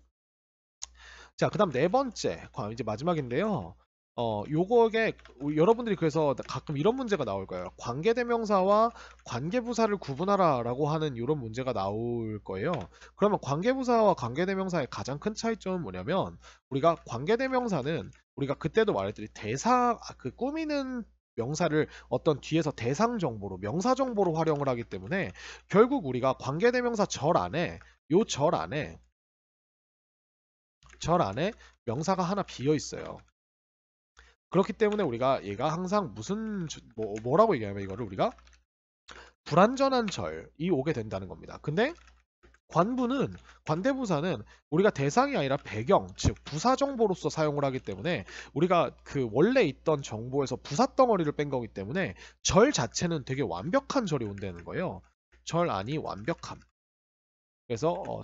자, 그 다음 네 번째, 이제 마지막인데요. 어, 요거에 여러분들이 그래서 가끔 이런 문제가 나올 거예요. 관계대명사와 관계부사를 구분하라라고 하는 이런 문제가 나올 거예요. 그러면 관계부사와 관계대명사의 가장 큰 차이점은 뭐냐면 우리가 관계대명사는 우리가 그때도 말했듯이 대사 아, 그 꾸미는 명사를 어떤 뒤에서 대상 정보로 명사 정보로 활용을 하기 때문에 결국 우리가 관계대명사 절 안에 요 절 안에 절 안에 명사가 하나 비어 있어요. 그렇기 때문에 우리가 얘가 항상 무슨 뭐, 뭐라고 얘기하면 이거를 우리가 불완전한 절이 오게 된다는 겁니다. 근데 관부는 관대부사는 우리가 대상이 아니라 배경 즉 부사 정보로서 사용을 하기 때문에 우리가 그 원래 있던 정보에서 부사 덩어리를 뺀 거기 때문에 절 자체는 되게 완벽한 절이 온다는 거예요. 절 안이 완벽함. 그래서 어,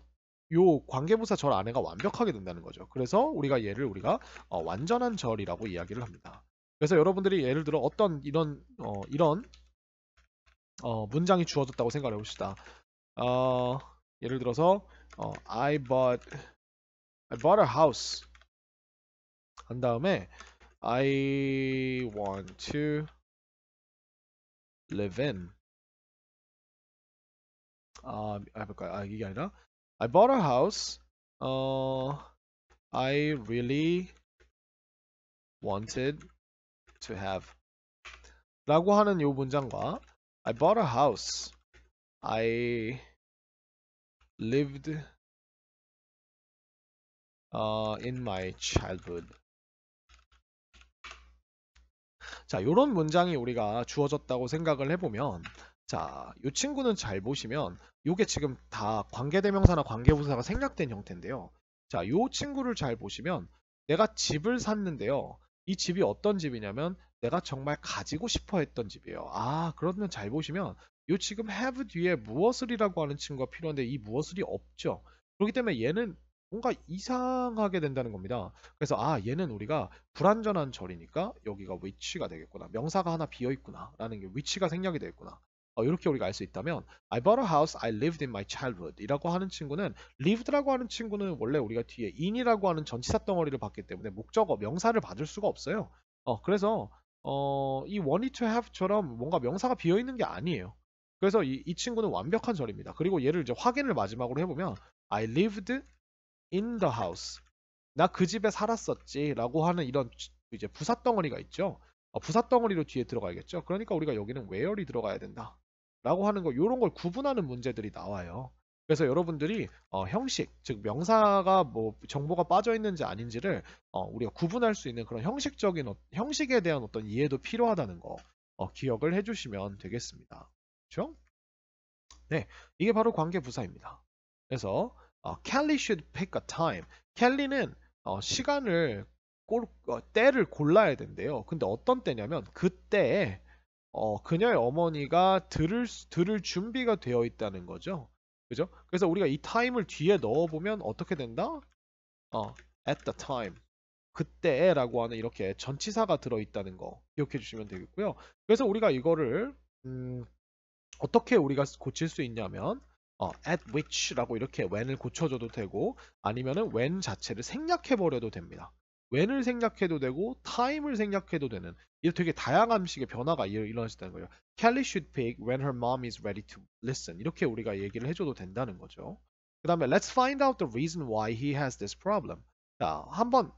요 관계부사 절 안에가 완벽하게 된다는 거죠. 그래서 우리가 얘를 우리가 어, 완전한 절이라고 이야기를 합니다. 그래서 여러분들이 예를 들어 어떤 이런 어, 이런 어, 문장이 주어졌다고 생각해 봅시다. 어, 예를 들어서 어, I bought I bought a house 한 다음에 I want to live in 아, 해볼까요? 아, 이게 아니라 I bought a house 어, I really wanted to have 라고 하는 요 문장과 I bought a house I lived uh, in my childhood. 자, 요런 문장이 우리가 주어졌다고 생각을 해보면 자, 요 친구는 잘 보시면 요게 지금 다 관계대명사나 관계부사가 생략된 형태인데요. 자, 요 친구를 잘 보시면 내가 집을 샀는데요. 이 집이 어떤 집이냐면 내가 정말 가지고 싶어 했던 집이에요. 아, 그러면 잘 보시면 요 지금 have 뒤에 무엇을이라고 하는 친구가 필요한데 이 무엇을이 없죠. 그렇기 때문에 얘는 뭔가 이상하게 된다는 겁니다. 그래서 아 얘는 우리가 불완전한 절이니까 여기가 위치가 되겠구나. 명사가 하나 비어 있구나. 라는 게 위치가 생략이 되겠구나. 어, 이렇게 우리가 알 수 있다면 I bought a house I lived in my childhood 이라고 하는 친구는 lived라고 하는 친구는 원래 우리가 뒤에 in이라고 하는 전치사 덩어리를 받기 때문에 목적어 명사를 받을 수가 없어요. 어 그래서 어, 이 want to have처럼 뭔가 명사가 비어 있는 게 아니에요. 그래서 이, 이 친구는 완벽한 절입니다. 그리고 얘를 이제 확인을 마지막으로 해보면 I lived in the house. 나 그 집에 살았었지 라고 하는 이런 이제 부사덩어리가 있죠. 어, 부사덩어리로 뒤에 들어가야겠죠. 그러니까 우리가 여기는 where이 들어가야 된다. 라고 하는 거 이런 걸 구분하는 문제들이 나와요. 그래서 여러분들이 어, 형식, 즉 명사가 뭐 정보가 빠져 있는지 아닌지를 어, 우리가 구분할 수 있는 그런 형식적인 어, 형식에 대한 어떤 이해도 필요하다는 거 어, 기억을 해주시면 되겠습니다. 그렇죠? 네, 이게 바로 관계 부사입니다. 그래서 어, Kelly should pick a time. k e l l y 는 어, 시간을 꼴, 어, 때를 골라야 된대요. 근데 어떤 때냐면 그때에 어, 그녀의 어머니가 들을 들을 준비가 되어 있다는 거죠. 그죠? 그래서 우리가 이 time을 뒤에 넣어 보면 어떻게 된다? 어, at the time. 그때라고 하는 이렇게 전치사가 들어 있다는 거 기억해 주시면 되겠고요. 그래서 우리가 이거를 음, 어떻게 우리가 고칠 수 있냐면 어, at which라고 이렇게 when을 고쳐줘도 되고 아니면은 when 자체를 생략해버려도 됩니다. when을 생략해도 되고 time을 생략해도 되는 이게 되게 다양한 식의 변화가 일어나시다는 거예요. Kelly should pick when her mom is ready to listen 이렇게 우리가 얘기를 해줘도 된다는 거죠. 그 다음에 let's find out the reason why he has this problem. 자, 한번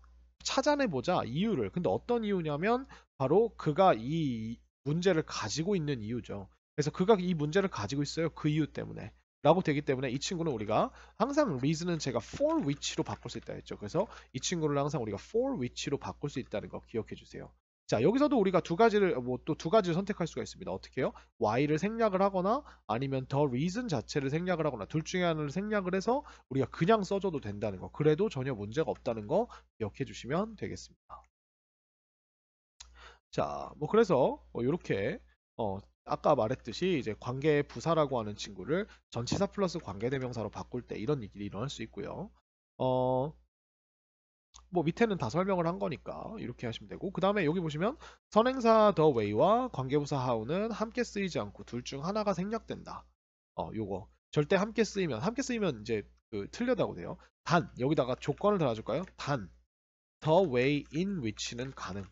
찾아내보자 이유를. 근데 어떤 이유냐면 바로 그가 이 문제를 가지고 있는 이유죠. 그래서 그가 이 문제를 가지고 있어요. 그 이유 때문에. 라고 되기 때문에 이 친구는 우리가 항상 reason은 제가 for which로 바꿀 수 있다 했죠. 그래서 이 친구를 항상 우리가 for which로 바꿀 수 있다는 거 기억해 주세요. 자 여기서도 우리가 두 가지를 뭐 또 두 가지를 선택할 수가 있습니다 어떻게 해요 y를 생략을 하거나 아니면 더 reason 자체를 생략을 하거나 둘 중에 하나를 생략을 해서 우리가 그냥 써줘도 된다는 거 그래도 전혀 문제가 없다는 거 기억해 주시면 되겠습니다 자 뭐 그래서 이렇게 어, 어 아까 말했듯이 이제 관계 부사라고 하는 친구를 전치사 플러스 관계대명사로 바꿀 때 이런 일이 일어날 수 있고요. 어, 뭐 밑에는 다 설명을 한 거니까 이렇게 하시면 되고 그 다음에 여기 보시면 선행사 the way와 관계부사 how는 함께 쓰이지 않고 둘 중 하나가 생략된다. 어, 요거 절대 함께 쓰이면 함께 쓰이면 이제 그 틀려다고 돼요. 단 여기다가 조건을 달아줄까요? 단 the way in which는 가능.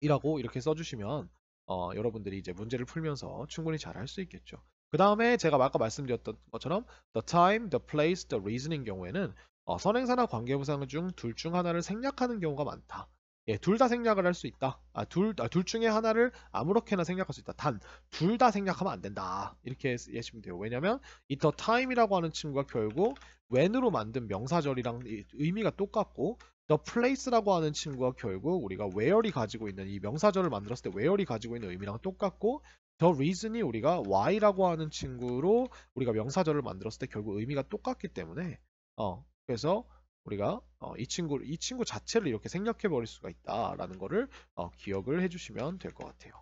이라고 이렇게 써주시면 어, 여러분들이 이제 문제를 풀면서 충분히 잘 할 수 있겠죠. 그 다음에 제가 아까 말씀드렸던 것처럼 the time, the place, the reason인 경우에는 어, 선행사나 관계부상 중 둘 중 하나를 생략하는 경우가 많다. 예, 둘 다 생략을 할 수 있다. 아, 둘, 아, 둘 중에 하나를 아무렇게나 생략할 수 있다. 단, 둘 다 생략하면 안 된다. 이렇게 이해하시면 돼요. 왜냐면, 이 the time이라고 하는 친구가 결국 when으로 만든 명사절이랑 의미가 똑같고, The place라고 하는 친구가 결국 우리가 where이 가지고 있는 이 명사절을 만들었을 때 where이 가지고 있는 의미랑 똑같고 the reason이 우리가 why라고 하는 친구로 우리가 명사절을 만들었을 때 결국 의미가 똑같기 때문에 어 그래서 우리가 어, 이 친구 이 친구 자체를 이렇게 생략해 버릴 수가 있다라는 거를 어, 기억을 해주시면 될 것 같아요.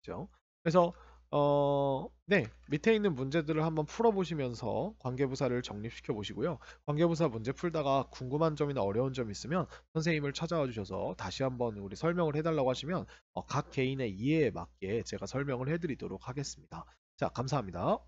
그죠? 그래서 어, 네, 밑에 있는 문제들을 한번 풀어보시면서 관계부사를 정립시켜 보시고요. 관계부사 문제 풀다가 궁금한 점이나 어려운 점 있으면 선생님을 찾아와 주셔서 다시 한번 우리 설명을 해달라고 하시면 어, 각 개인의 이해에 맞게 제가 설명을 해드리도록 하겠습니다. 자, 감사합니다.